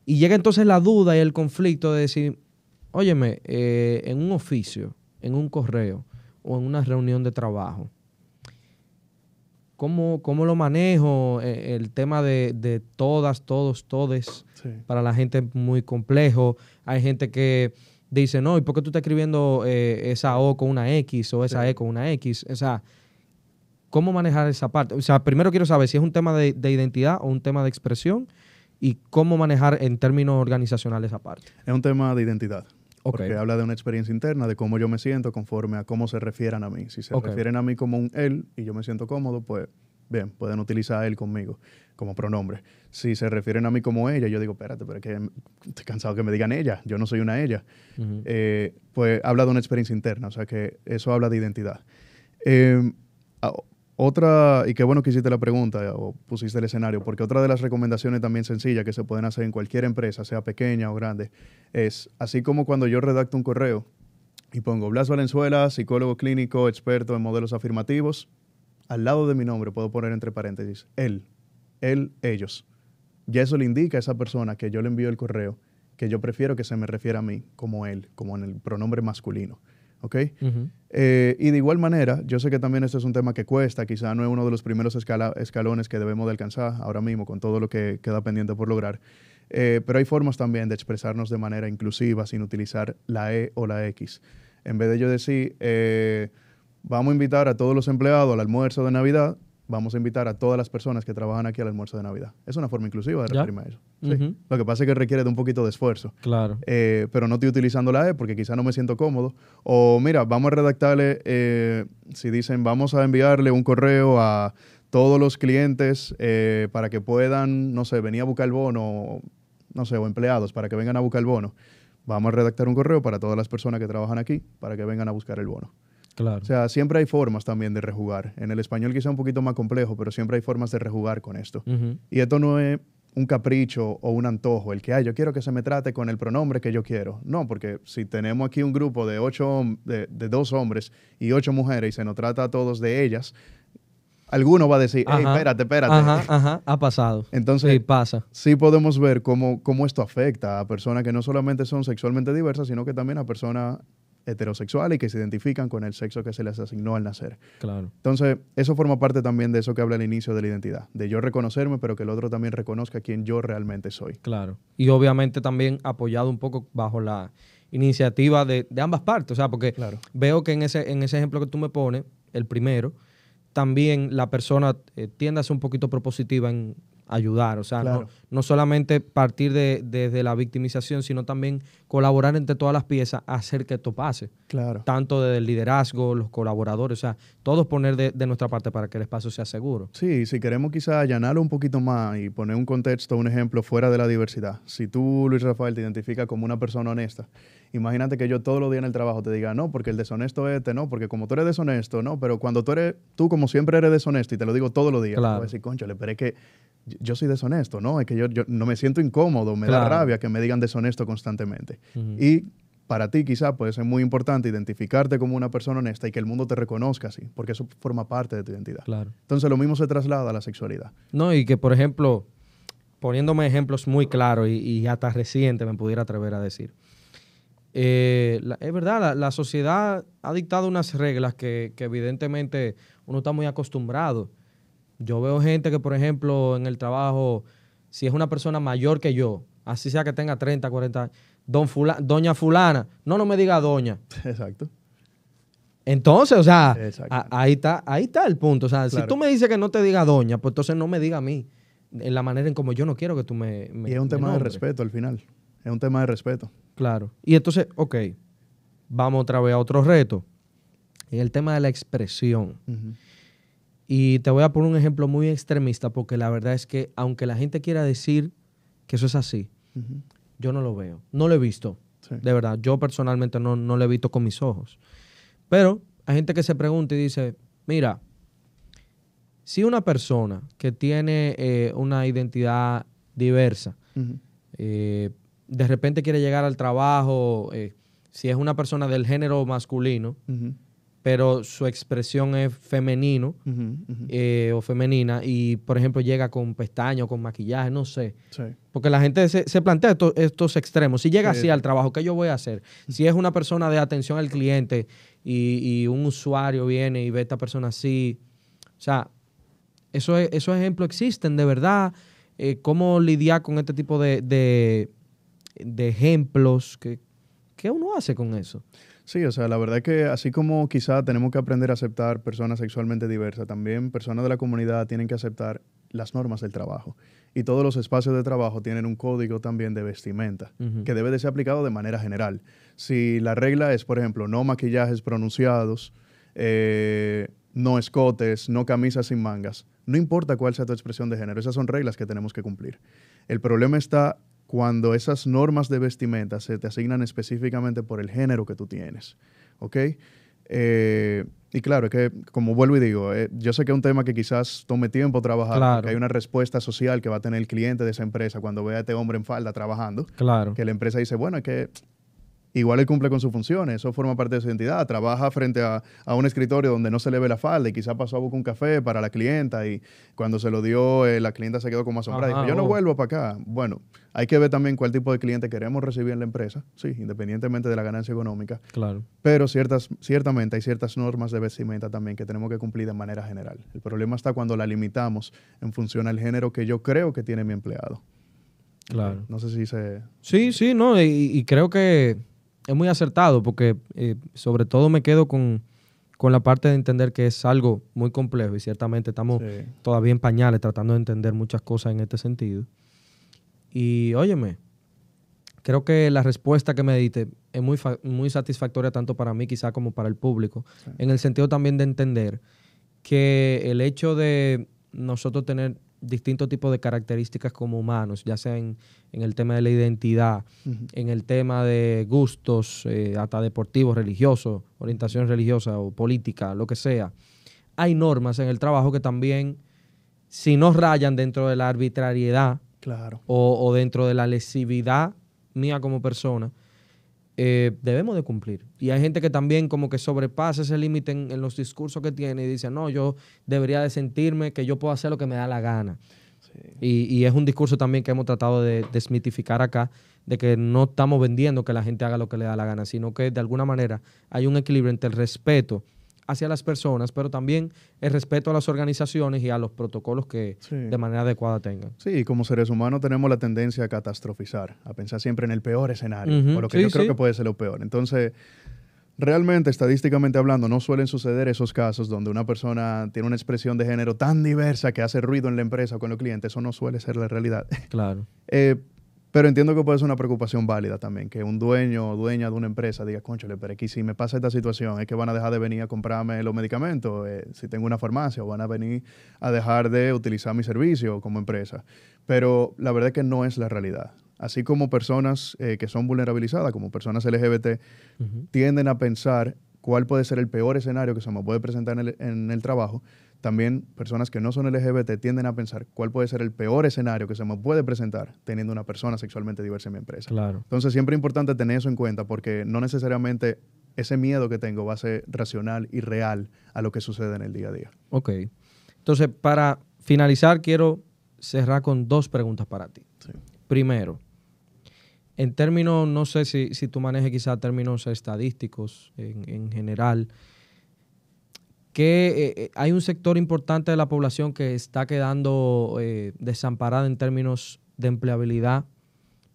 Y llega entonces la duda y el conflicto de decir, óyeme, eh, en un oficio, en un correo o en una reunión de trabajo, ¿cómo, lo manejo? Eh, el tema de, todas, todos, todes, para la gente es muy complejo. Hay gente que dice, no, ¿y por qué tú estás escribiendo eh, esa O con una X o esa E con una X? O sea, ¿cómo manejar esa parte? O sea, primero quiero saber si es un tema de, identidad o un tema de expresión y cómo manejar en términos organizacionales esa parte. Es un tema de identidad. Porque habla de una experiencia interna, de cómo yo me siento conforme a cómo se refieran a mí. Si se refieren a mí como un él y yo me siento cómodo, pues Bien, pueden utilizar él conmigo como pronombre. Si se refieren a mí como ella, yo digo, espérate, pero es que estoy cansado que me digan ella, yo no soy una ella. Eh, pues habla de una experiencia interna, o sea que eso habla de identidad. Em, otra, y qué bueno que hiciste la pregunta o pusiste el escenario, porque otra de las recomendaciones también sencillas que se pueden hacer en cualquier empresa, sea pequeña o grande, es así como cuando yo redacto un correo y pongo Blas Valenzuela, psicólogo clínico, experto en modelos afirmativos, al lado de mi nombre puedo poner entre paréntesis, él, él, ellos. Ya eso le indica a esa persona que yo le envío el correo que yo prefiero que se me refiera a mí como él, como en el pronombre masculino. ¿Ok? Eh, y de igual manera, yo sé que también esto es un tema que cuesta, quizá no es uno de los primeros escalones que debemos de alcanzar ahora mismo con todo lo que queda pendiente por lograr, eh, pero hay formas también de expresarnos de manera inclusiva sin utilizar la E o la X. En vez de yo decir... Eh, Vamos a invitar a todos los empleados al almuerzo de Navidad. Vamos a invitar a todas las personas que trabajan aquí al almuerzo de Navidad. Es una forma inclusiva de referirme eso. Lo que pasa es que requiere de un poquito de esfuerzo. Claro. Eh, pero no estoy utilizando la E porque quizá no me siento cómodo. O mira, vamos a redactarle, eh, si dicen, vamos a enviarle un correo a todos los clientes eh, para que puedan, no sé, venir a buscar el bono, no sé, o empleados para que vengan a buscar el bono. Vamos a redactar un correo para todas las personas que trabajan aquí para que vengan a buscar el bono. Claro. O sea, siempre hay formas también de rejugar. En el español quizá un poquito más complejo, pero siempre hay formas de rejugar con esto. Y esto no es un capricho o un antojo, el que, ah, yo quiero que se me trate con el pronombre que yo quiero. No, porque si tenemos aquí un grupo de, ocho, de, dos hombres y ocho mujeres y se nos trata a todos de ellas, alguno va a decir, hey, espérate, espérate. Ajá, ajá, ha pasado. Entonces, sí, pasa. sí podemos ver cómo, cómo esto afecta a personas que no solamente son sexualmente diversas, sino que también a personas heterosexuales y que se identifican con el sexo que se les asignó al nacer. Claro. Entonces, eso forma parte también de eso que habla al inicio de la identidad, de yo reconocerme, pero que el otro también reconozca quién yo realmente soy. Claro. Y obviamente también apoyado un poco bajo la iniciativa de, ambas partes, o sea, porque veo que en ese, en ese ejemplo que tú me pones, el primero, también la persona eh, tiende a ser un poquito propositiva en ayudar, o sea, no, solamente partir de, desde la victimización, sino también colaborar entre todas las piezas, hacer que esto pase. Claro. Tanto desde el liderazgo, los colaboradores, o sea, todos poner de, nuestra parte para que el espacio sea seguro. Sí, si queremos quizás allanarlo un poquito más y poner un contexto, un ejemplo fuera de la diversidad. Si tú, Luis Rafael, te identificas como una persona honesta, imagínate que yo todos los días en el trabajo te diga, no, porque el deshonesto es este, no, porque como tú eres deshonesto, no, pero cuando tú eres, tú como siempre eres deshonesto y te lo digo todos los días, claro. voy a decir, concho, pero es que yo soy deshonesto, ¿no? Es que yo, no me siento incómodo, me da rabia que me digan deshonesto constantemente. Y para ti quizá puede ser muy importante identificarte como una persona honesta y que el mundo te reconozca así, porque eso forma parte de tu identidad. Claro. Entonces lo mismo se traslada a la sexualidad. No, y que por ejemplo, poniéndome ejemplos muy claros y, hasta recientes me pudiera atrever a decir. Eh, es verdad, la, sociedad ha dictado unas reglas que, que evidentemente uno está muy acostumbrado. Yo veo gente que, por ejemplo, en el trabajo, si es una persona mayor que yo, así sea que tenga 30, 40 años, doña fulana, no, no me diga doña. Exacto. Entonces, o sea, ahí, está, ahí está el punto. O sea, si tú me dices que no te diga doña, pues entonces no me diga a mí. En la manera en como yo no quiero que tú me. me y es un tema de respeto al final. Es un tema de respeto. Claro. Y entonces, ok, vamos otra vez a otro reto. Y el tema de la expresión. Y te voy a poner un ejemplo muy extremista, porque la verdad es que aunque la gente quiera decir que eso es así, yo no lo veo, no lo he visto, de verdad, yo personalmente no, no lo he visto con mis ojos. Pero hay gente que se pregunta y dice, mira, si una persona que tiene eh, una identidad diversa, eh, de repente quiere llegar al trabajo, eh, si es una persona del género masculino, pero su expresión es femenino eh, o femenina y, por ejemplo, llega con pestañas, con maquillaje, no sé. Porque la gente se, plantea estos extremos. Si llega así al trabajo, ¿qué yo voy a hacer? Si es una persona de atención al cliente y, un usuario viene y ve a esta persona así, o sea, eso esos ejemplos existen de verdad. Eh, ¿Cómo lidiar con este tipo de, de, de ejemplos? ¿Qué, ¿Qué uno hace con eso? Sí, o sea, la verdad es que así como quizá tenemos que aprender a aceptar personas sexualmente diversas, también personas de la comunidad tienen que aceptar las normas del trabajo. Y todos los espacios de trabajo tienen un código también de vestimenta, que debe de ser aplicado de manera general. Si la regla es, por ejemplo, no maquillajes pronunciados, eh, no escotes, no camisas sin mangas, no importa cuál sea tu expresión de género, esas son reglas que tenemos que cumplir. El problema está cuando esas normas de vestimenta se te asignan específicamente por el género que tú tienes. ¿Ok? Eh, y claro, es que, como vuelvo y digo, eh, yo sé que es un tema que quizás tome tiempo trabajar, porque hay una respuesta social que va a tener el cliente de esa empresa cuando vea a este hombre en falda trabajando. Claro. Que la empresa dice, bueno, es que igual él cumple con sus funciones, eso forma parte de su identidad. Trabaja frente a, un escritorio donde no se le ve la falda y quizá pasó a buscar un café para la clienta y cuando se lo dio, eh, la clienta se quedó como asombrada. dijo, yo no oh. vuelvo para acá. Bueno, hay que ver también cuál tipo de cliente queremos recibir en la empresa, sí, independientemente de la ganancia económica. Claro. Pero ciertas, ciertamente hay ciertas normas de vestimenta también que tenemos que cumplir de manera general. El problema está cuando la limitamos en función al género que yo creo que tiene mi empleado. Claro. No sé si se... Sí, sí, no, y creo que es muy acertado porque eh, sobre todo me quedo con, la parte de entender que es algo muy complejo y ciertamente estamos todavía en pañales tratando de entender muchas cosas en este sentido. Y óyeme, creo que la respuesta que me diste es muy, muy satisfactoria tanto para mí quizá como para el público, en el sentido también de entender que el hecho de nosotros tener distintos tipos de características como humanos, ya sea en, el tema de la identidad, en el tema de gustos, eh, hasta deportivos, religiosos, orientación religiosa o política, lo que sea. Hay normas en el trabajo que también, si no rayan dentro de la arbitrariedad o dentro de la lesividad mía como persona, eh, debemos de cumplir. Y hay gente que también como que sobrepasa ese límite en, los discursos que tiene y dice, no, yo debería de sentirme que yo puedo hacer lo que me da la gana. Y, y, es un discurso también que hemos tratado de desmitificar acá, de que no estamos vendiendo que la gente haga lo que le da la gana, sino que de alguna manera hay un equilibrio entre el respeto hacia las personas, pero también el respeto a las organizaciones y a los protocolos que de manera adecuada tengan. Sí, como seres humanos tenemos la tendencia a catastrofizar, a pensar siempre en el peor escenario, o lo que yo creo que puede ser lo peor. Entonces, realmente, estadísticamente hablando, no suelen suceder esos casos donde una persona tiene una expresión de género tan diversa que hace ruido en la empresa o con los clientes. Eso no suele ser la realidad. Claro. Eh, pero entiendo que puede ser una preocupación válida también, que un dueño o dueña de una empresa diga, conchale, pero aquí si me pasa esta situación, es que van a dejar de venir a comprarme los medicamentos, eh, si tengo una farmacia, o van a venir a dejar de utilizar mi servicio como empresa. Pero la verdad es que no es la realidad. Así como personas eh, que son vulnerabilizadas, como personas LGBT, tienden a pensar cuál puede ser el peor escenario que se me puede presentar en en el trabajo, también personas que no son LGBT tienden a pensar cuál puede ser el peor escenario que se me puede presentar teniendo una persona sexualmente diversa en mi empresa. Claro. Entonces siempre es importante tener eso en cuenta porque no necesariamente ese miedo que tengo va a ser racional y real a lo que sucede en el día a día. Ok. Entonces, para finalizar, quiero cerrar con dos preguntas para ti. Primero, en términos, no sé si, tú manejas quizás términos estadísticos en, en general, que eh, eh, hay un sector importante de la población que está quedando desamparado eh, desamparada en términos de empleabilidad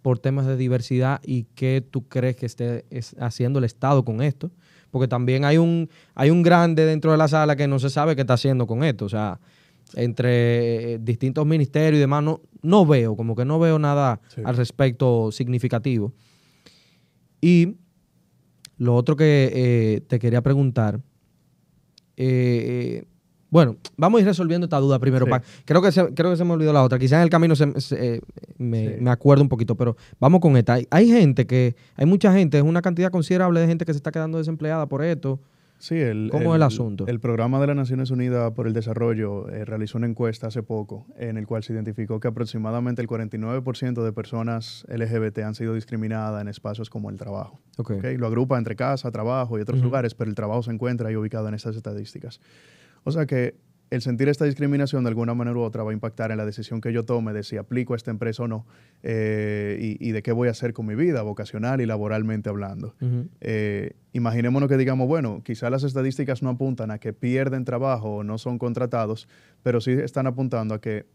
por temas de diversidad y qué tú crees que esté haciendo el Estado con esto. Porque también hay un, hay un grande dentro de la sala que no se sabe qué está haciendo con esto. O sea, entre distintos ministerios y demás, no, no veo, como que no veo nada al respecto significativo. Y lo otro que te quería preguntar eh, eh, bueno, vamos a ir resolviendo esta duda primero. Creo, que se, creo que se me olvidó la otra. Quizás en el camino se, eh, me, me, acuerdo un poquito, pero vamos con esta. Hay, hay, gente que, hay mucha gente, es una cantidad considerable de gente que se está quedando desempleada por esto. Sí, el, ¿Cómo es el asunto? El Programa de las Naciones Unidas por el Desarrollo eh, realizó una encuesta hace poco en el cual se identificó que aproximadamente el 49% de personas LGBT han sido discriminadas en espacios como el trabajo. Okay. Lo agrupa entre casa, trabajo y otros lugares, pero el trabajo se encuentra ahí ubicado en estas estadísticas. O sea que el sentir esta discriminación de alguna manera u otra va a impactar en la decisión que yo tome de si aplico a esta empresa o no eh, y, de qué voy a hacer con mi vida vocacional y laboralmente hablando. Eh, imaginémonos que digamos, bueno, quizás las estadísticas no apuntan a que pierden trabajo o no son contratados, pero sí están apuntando a que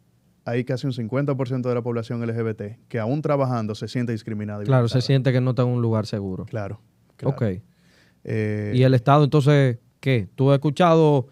hay casi un 50% de la población LGBT que aún trabajando se siente discriminada. claro, se siente que no está en un lugar seguro. Claro. Ok. Eh, ¿Y el Estado entonces qué? ¿Tú has escuchado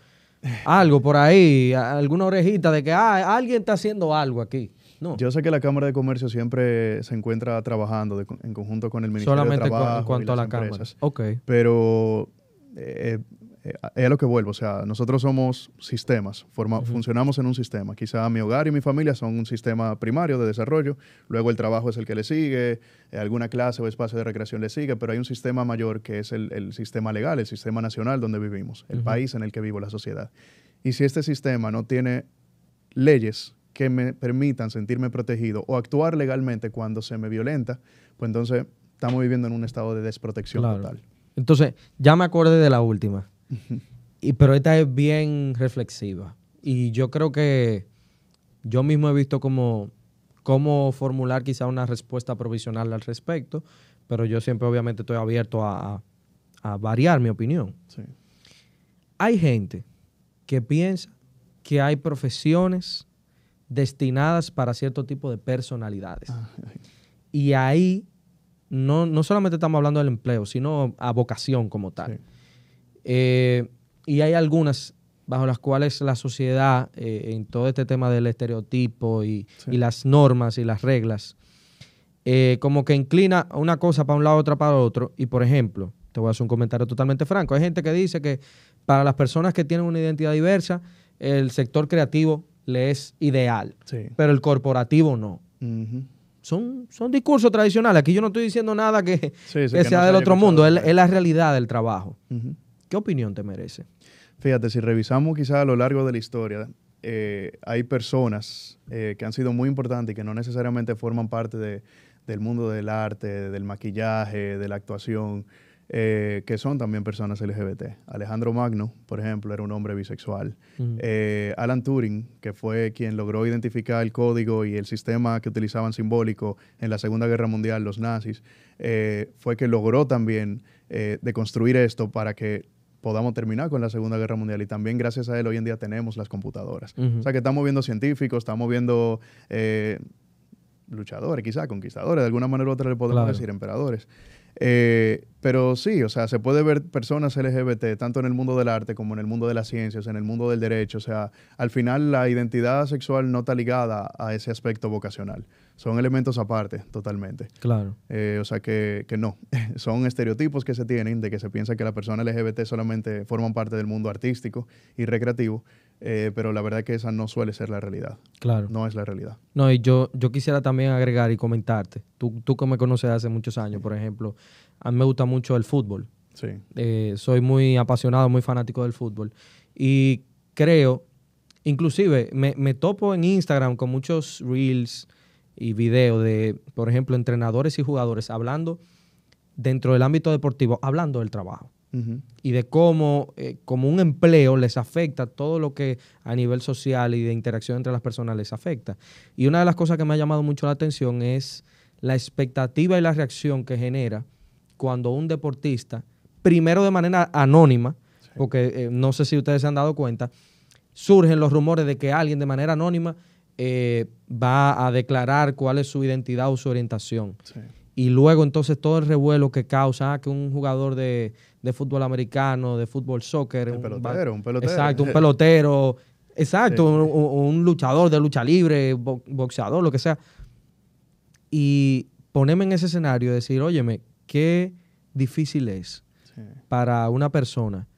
algo por ahí, alguna orejita de que ah, alguien está haciendo algo aquí. No. Yo sé que la Cámara de Comercio siempre se encuentra trabajando en conjunto con el Ministerio de Trabajo. Solamente en cuanto y las a la Cámara. Pero eh, eh, es a lo que vuelvo, o sea, nosotros somos sistemas, funcionamos en un sistema. Quizá mi hogar y mi familia son un sistema primario de desarrollo, luego el trabajo es el que le sigue, eh, alguna clase o espacio de recreación le sigue, pero hay un sistema mayor que es el, sistema legal, el sistema nacional donde vivimos, el país en el que vivo, la sociedad. Y si este sistema no tiene leyes que me permitan sentirme protegido o actuar legalmente cuando se me violenta, pues entonces estamos viviendo en un estado de desprotección total. Entonces, ya me acordé de la última y, pero esta es bien reflexiva. Y yo creo que yo mismo he visto como cómo formular quizá una respuesta provisional al respecto, pero yo siempre obviamente estoy abierto a, variar mi opinión. Hay gente que piensa que hay profesiones destinadas para cierto tipo de personalidades. Ah, y ahí no, no solamente estamos hablando del empleo, sino a vocación como tal. Eh, y hay algunas bajo las cuales la sociedad, eh, en todo este tema del estereotipo y, las normas y las reglas, eh, como que inclina una cosa para un lado, otra para otro. Y por ejemplo, te voy a hacer un comentario totalmente franco. Hay gente que dice que para las personas que tienen una identidad diversa, el sector creativo le es ideal, pero el corporativo no. son, son discursos tradicionales. Aquí yo no estoy diciendo nada que, sea del otro mundo, es, la realidad del trabajo. ¿Qué opinión te merece? Fíjate, si revisamos quizá a lo largo de la historia, eh, hay personas eh, que han sido muy importantes y que no necesariamente forman parte del mundo del arte, del maquillaje, de la actuación, eh, que son también personas LGBT. Alejandro Magno, por ejemplo, era un hombre bisexual. Alan Turing, que fue quien logró identificar el código y el sistema que utilizaban simbólico en la Segunda Guerra Mundial los nazis, fue que logró también deconstruir esto para que podamos terminar con la Segunda Guerra Mundial. Y también gracias a él hoy en día tenemos las computadoras. O sea que estamos viendo científicos, estamos viendo eh, luchadores, quizá conquistadores, de alguna manera u otra le podemos decir emperadores. Eh, pero sí, o sea, se puede ver personas LGBT tanto en el mundo del arte como en el mundo de las ciencias, en el mundo del derecho. O sea, al final la identidad sexual no está ligada a ese aspecto vocacional. Son elementos aparte, totalmente. Claro. Eh, o sea, que, que no. Son estereotipos que se tienen de que se piensa que la persona LGBT solamente forman parte del mundo artístico y recreativo eh, pero la verdad es que esa no suele ser la realidad. Claro. No es la realidad. No, y yo, yo quisiera también agregar y comentarte, tú, tú que me conoces hace muchos años, por ejemplo, a mí me gusta mucho el fútbol. Sí. Eh, soy muy apasionado, muy fanático del fútbol. Y creo, inclusive, me topo en Instagram con muchos reels y videos de, por ejemplo, entrenadores y jugadores hablando dentro del ámbito deportivo, hablando del trabajo y de cómo eh, como un empleo les afecta todo lo que a nivel social y de interacción entre las personas les afecta. Y una de las cosas que me ha llamado mucho la atención es la expectativa y la reacción que genera cuando un deportista, primero de manera anónima, porque eh, no sé si ustedes se han dado cuenta, surgen los rumores de que alguien de manera anónima eh, va a declarar cuál es su identidad o su orientación. Y luego entonces todo el revuelo que causa ah, que un jugador de, de fútbol americano, de fútbol soccer. Un pelotero, un, pelotero. Exacto, un pelotero. Exacto, un, luchador de lucha libre, boxeador, lo que sea. Y poneme en ese escenario, decir, óyeme, qué difícil es para una persona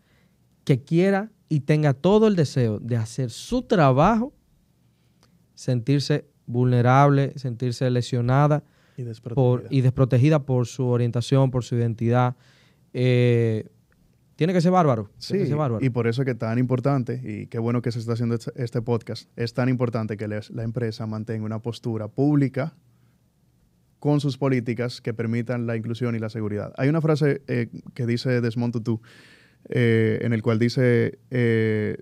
que quiera y tenga todo el deseo de hacer su trabajo, sentirse vulnerable, sentirse lesionada y desprotegida por su orientación, por su identidad, eh, tiene que ser bárbaro. Sí, y por eso es tan importante, y qué bueno que se está haciendo este, este podcast, es tan importante que la empresa mantenga una postura pública con sus políticas que permitan la inclusión y la seguridad. Hay una frase eh, que dice Desmond Tutu, eh, en el cual dice,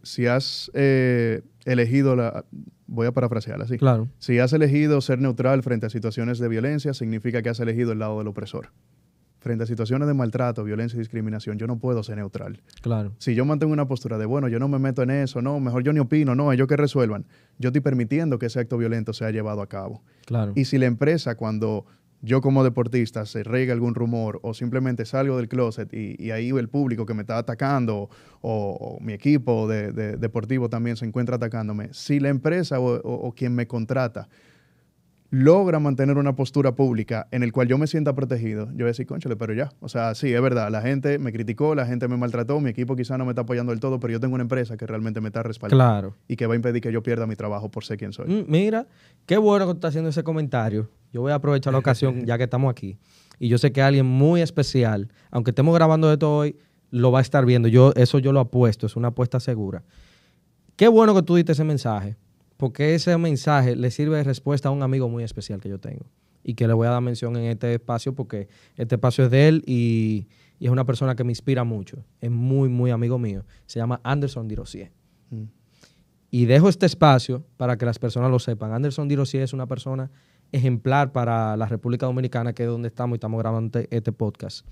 si has elegido la... Voy a parafrasear así. Claro. Si has elegido ser neutral frente a situaciones de violencia, significa que has elegido el lado del opresor frente a situaciones de maltrato, violencia y discriminación, yo no puedo ser neutral. Claro. Si yo mantengo una postura de, bueno, yo no me meto en eso, no, mejor yo ni opino, no, ellos que resuelvan, yo estoy permitiendo que ese acto violento sea llevado a cabo. Claro. Y si la empresa, cuando yo como deportista se rega algún rumor o simplemente salgo del closet y, ahí el público que me está atacando o, mi equipo de, deportivo también se encuentra atacándome, si la empresa o quien me contrata logra mantener una postura pública en el cual yo me sienta protegido, yo voy a decir, conchale, pero ya. O sea, sí, es verdad, la gente me criticó, la gente me maltrató, mi equipo quizá no me está apoyando del todo, pero yo tengo una empresa que realmente me está respaldando. Claro. Y que va a impedir que yo pierda mi trabajo por ser quien soy. Mm, mira, qué bueno que tú estás haciendo ese comentario. Yo voy a aprovechar la ocasión, ya que estamos aquí. Y yo sé que alguien muy especial, aunque estemos grabando esto hoy, lo va a estar viendo. Yo, eso yo lo apuesto, es una apuesta segura. Qué bueno que tú diste ese mensaje porque ese mensaje le sirve de respuesta a un amigo muy especial que yo tengo y que le voy a dar mención en este espacio porque este espacio es de él y, es una persona que me inspira mucho. Es muy, muy amigo mío. Se llama Anderson Dirosier. Mm. Y dejo este espacio para que las personas lo sepan. Anderson Dirosier es una persona ejemplar para la República Dominicana, que es donde estamos y estamos grabando este, este podcast.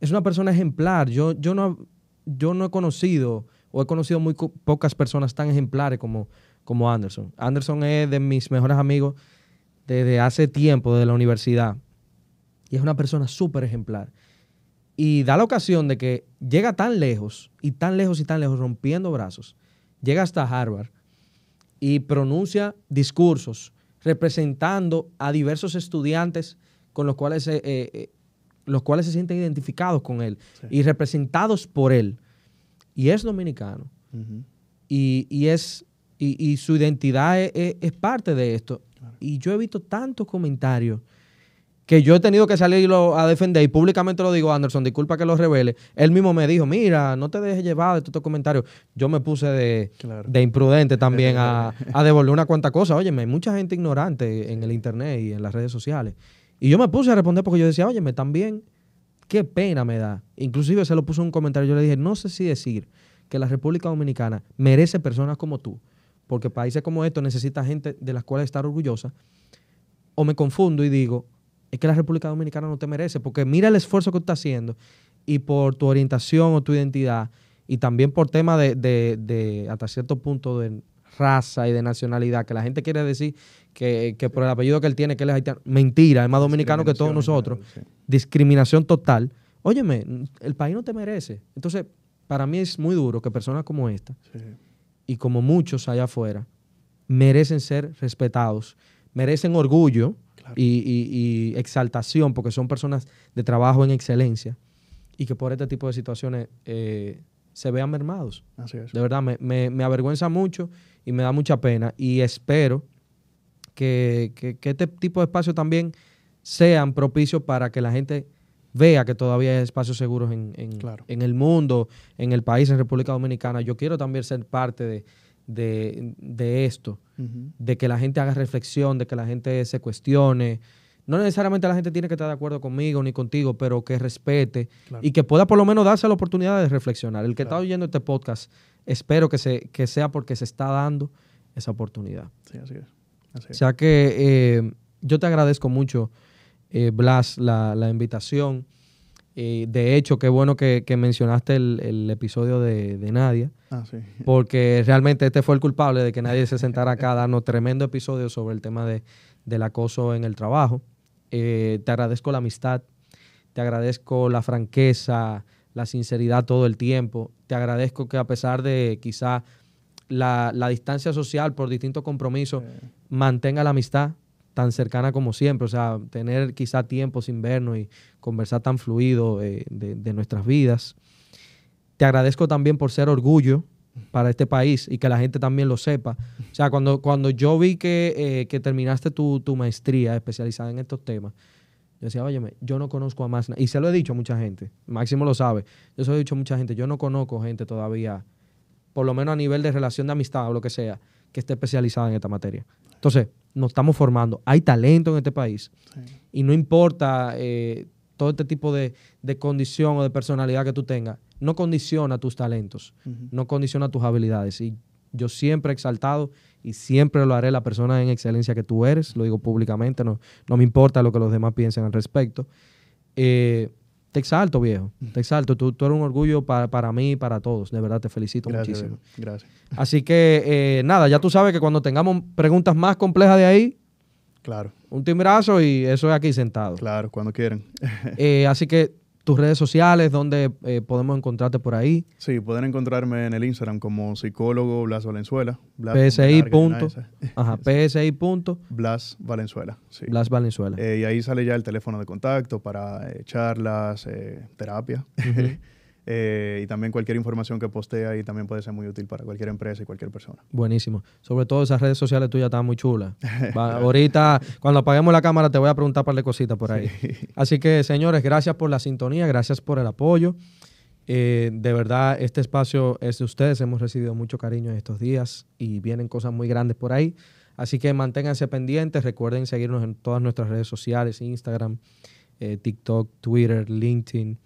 Es una persona ejemplar. Yo, yo, no, yo no he conocido o he conocido muy pocas personas tan ejemplares como, como Anderson. Anderson es de mis mejores amigos desde hace tiempo, desde la universidad. Y es una persona súper ejemplar. Y da la ocasión de que llega tan lejos, y tan lejos y tan lejos, rompiendo brazos. Llega hasta Harvard y pronuncia discursos representando a diversos estudiantes con los cuales, eh, eh, los cuales se sienten identificados con él y representados por él. Y es dominicano. y, y, es y, su identidad e, e, es, parte de esto. Y yo he visto tantos comentarios que yo he tenido que salirlo a defender y públicamente lo digo, Anderson, disculpa que lo revele. Él mismo me dijo, mira, no te dejes llevar de estos comentarios. Yo me puse de, imprudente también a, devolver una cuanta cosa. Oye, hay mucha gente ignorante en el internet y en las redes sociales. Y yo me puse a responder porque yo decía, óyeme, también, Qué pena me da. Inclusive se lo puso un comentario. Yo le dije, no sé si decir que la República Dominicana merece personas como tú porque países como estos necesitan gente de la cuales estar orgullosa, o me confundo y digo, es que la República Dominicana no te merece, porque mira el esfuerzo que tú estás haciendo y por tu orientación o tu identidad, y también por tema de, hasta cierto punto, de raza y de nacionalidad, que la gente quiere decir que, por el apellido que él tiene, que él es haitiano. Mentira, es más dominicano que todos nosotros. Discriminación total. Óyeme, el país no te merece. Entonces, para mí es muy duro que personas como esta y como muchos allá afuera, merecen ser respetados, merecen orgullo y, exaltación porque son personas de trabajo en excelencia y que por este tipo de situaciones eh, se vean mermados. De verdad, me, avergüenza mucho y me da mucha pena y espero que, que este tipo de espacios también sean propicios para que la gente vea que todavía hay espacios seguros en, el mundo, en el país, en República Dominicana. Yo quiero también ser parte de, esto, de que la gente haga reflexión, de que la gente se cuestione. No necesariamente la gente tiene que estar de acuerdo conmigo ni contigo, pero que respete y que pueda por lo menos darse la oportunidad de reflexionar. El que está oyendo este podcast, espero que, se, que sea porque se está dando esa oportunidad. Sí, así es. O sea que eh, yo te agradezco mucho eh, Blas, la, invitación. Eh, de hecho, qué bueno que, mencionaste el, episodio de, de Nadia, ah, porque realmente este fue el culpable de que nadie se sentara acá a darnos tremendo episodio sobre el tema de, del acoso en el trabajo. Eh, te agradezco la amistad, te agradezco la franqueza, la sinceridad todo el tiempo, te agradezco que a pesar de quizá la, distancia social por distintos compromisos, mantenga la amistad, tan cercana como siempre, o sea, tener quizá tiempo sin vernos y conversar tan fluido eh, de, nuestras vidas. Te agradezco también por ser orgullo para este país y que la gente también lo sepa. O sea, cuando, cuando yo vi que, eh, que terminaste tu, maestría especializada en estos temas, yo decía, óyeme, yo no conozco a más, y se lo he dicho a mucha gente, Máximo lo sabe, yo se lo he dicho a mucha gente, yo no conozco gente todavía, por lo menos a nivel de relación de amistad o lo que sea, que esté especializada en esta materia. Entonces, nos estamos formando. Hay talento en este país. Y no importa eh, todo este tipo de, condición o de personalidad que tú tengas, no condiciona tus talentos, no condiciona tus habilidades. Y yo siempre he exaltado y siempre lo haré la persona en excelencia que tú eres, lo digo públicamente, no, no me importa lo que los demás piensen al respecto. Eh, te exalto, viejo. Mm. Te exalto. Tú, eres un orgullo para, para mí y para todos. De verdad, te felicito muchísimo. Gracias. Así que, eh, nada, ya tú sabes que cuando tengamos preguntas más complejas de ahí. Claro. Un timbrazo y eso es aquí sentado. Claro, cuando quieran. Eh, así que tus redes sociales, donde eh, podemos encontrarte por ahí. Sí, pueden encontrarme en el Instagram como psicólogo Blas Valenzuela. PSI. Punto, ajá, PSI. Punto. Blas Valenzuela. Blas Valenzuela. Eh, y ahí sale ya el teléfono de contacto para eh, charlas, eh, terapia. Eh, y también cualquier información que postea ahí también puede ser muy útil para cualquier empresa y cualquier persona. Buenísimo. Sobre todo esas redes sociales tuyas están muy chulas. ahorita, cuando apaguemos la cámara, te voy a preguntar un par de cositas por ahí. Así que, señores, gracias por la sintonía, gracias por el apoyo. Eh, de verdad, este espacio es de ustedes. Hemos recibido mucho cariño en estos días y vienen cosas muy grandes por ahí. Así que manténganse pendientes. Recuerden seguirnos en todas nuestras redes sociales: Instagram, eh, TikTok, Twitter, LinkedIn.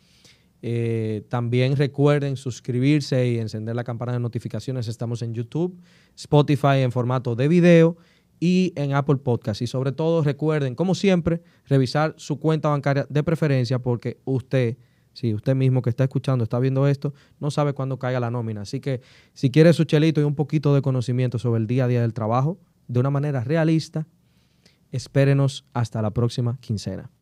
Eh, también recuerden suscribirse y encender la campana de notificaciones. Estamos en YouTube, Spotify en formato de video y en Apple Podcast. Y sobre todo recuerden, como siempre, revisar su cuenta bancaria de preferencia porque usted... Si usted mismo que está escuchando, está viendo esto, no sabe cuándo caiga la nómina. Así que si quiere su chelito y un poquito de conocimiento sobre el día a día del trabajo, de una manera realista, espérenos hasta la próxima quincena.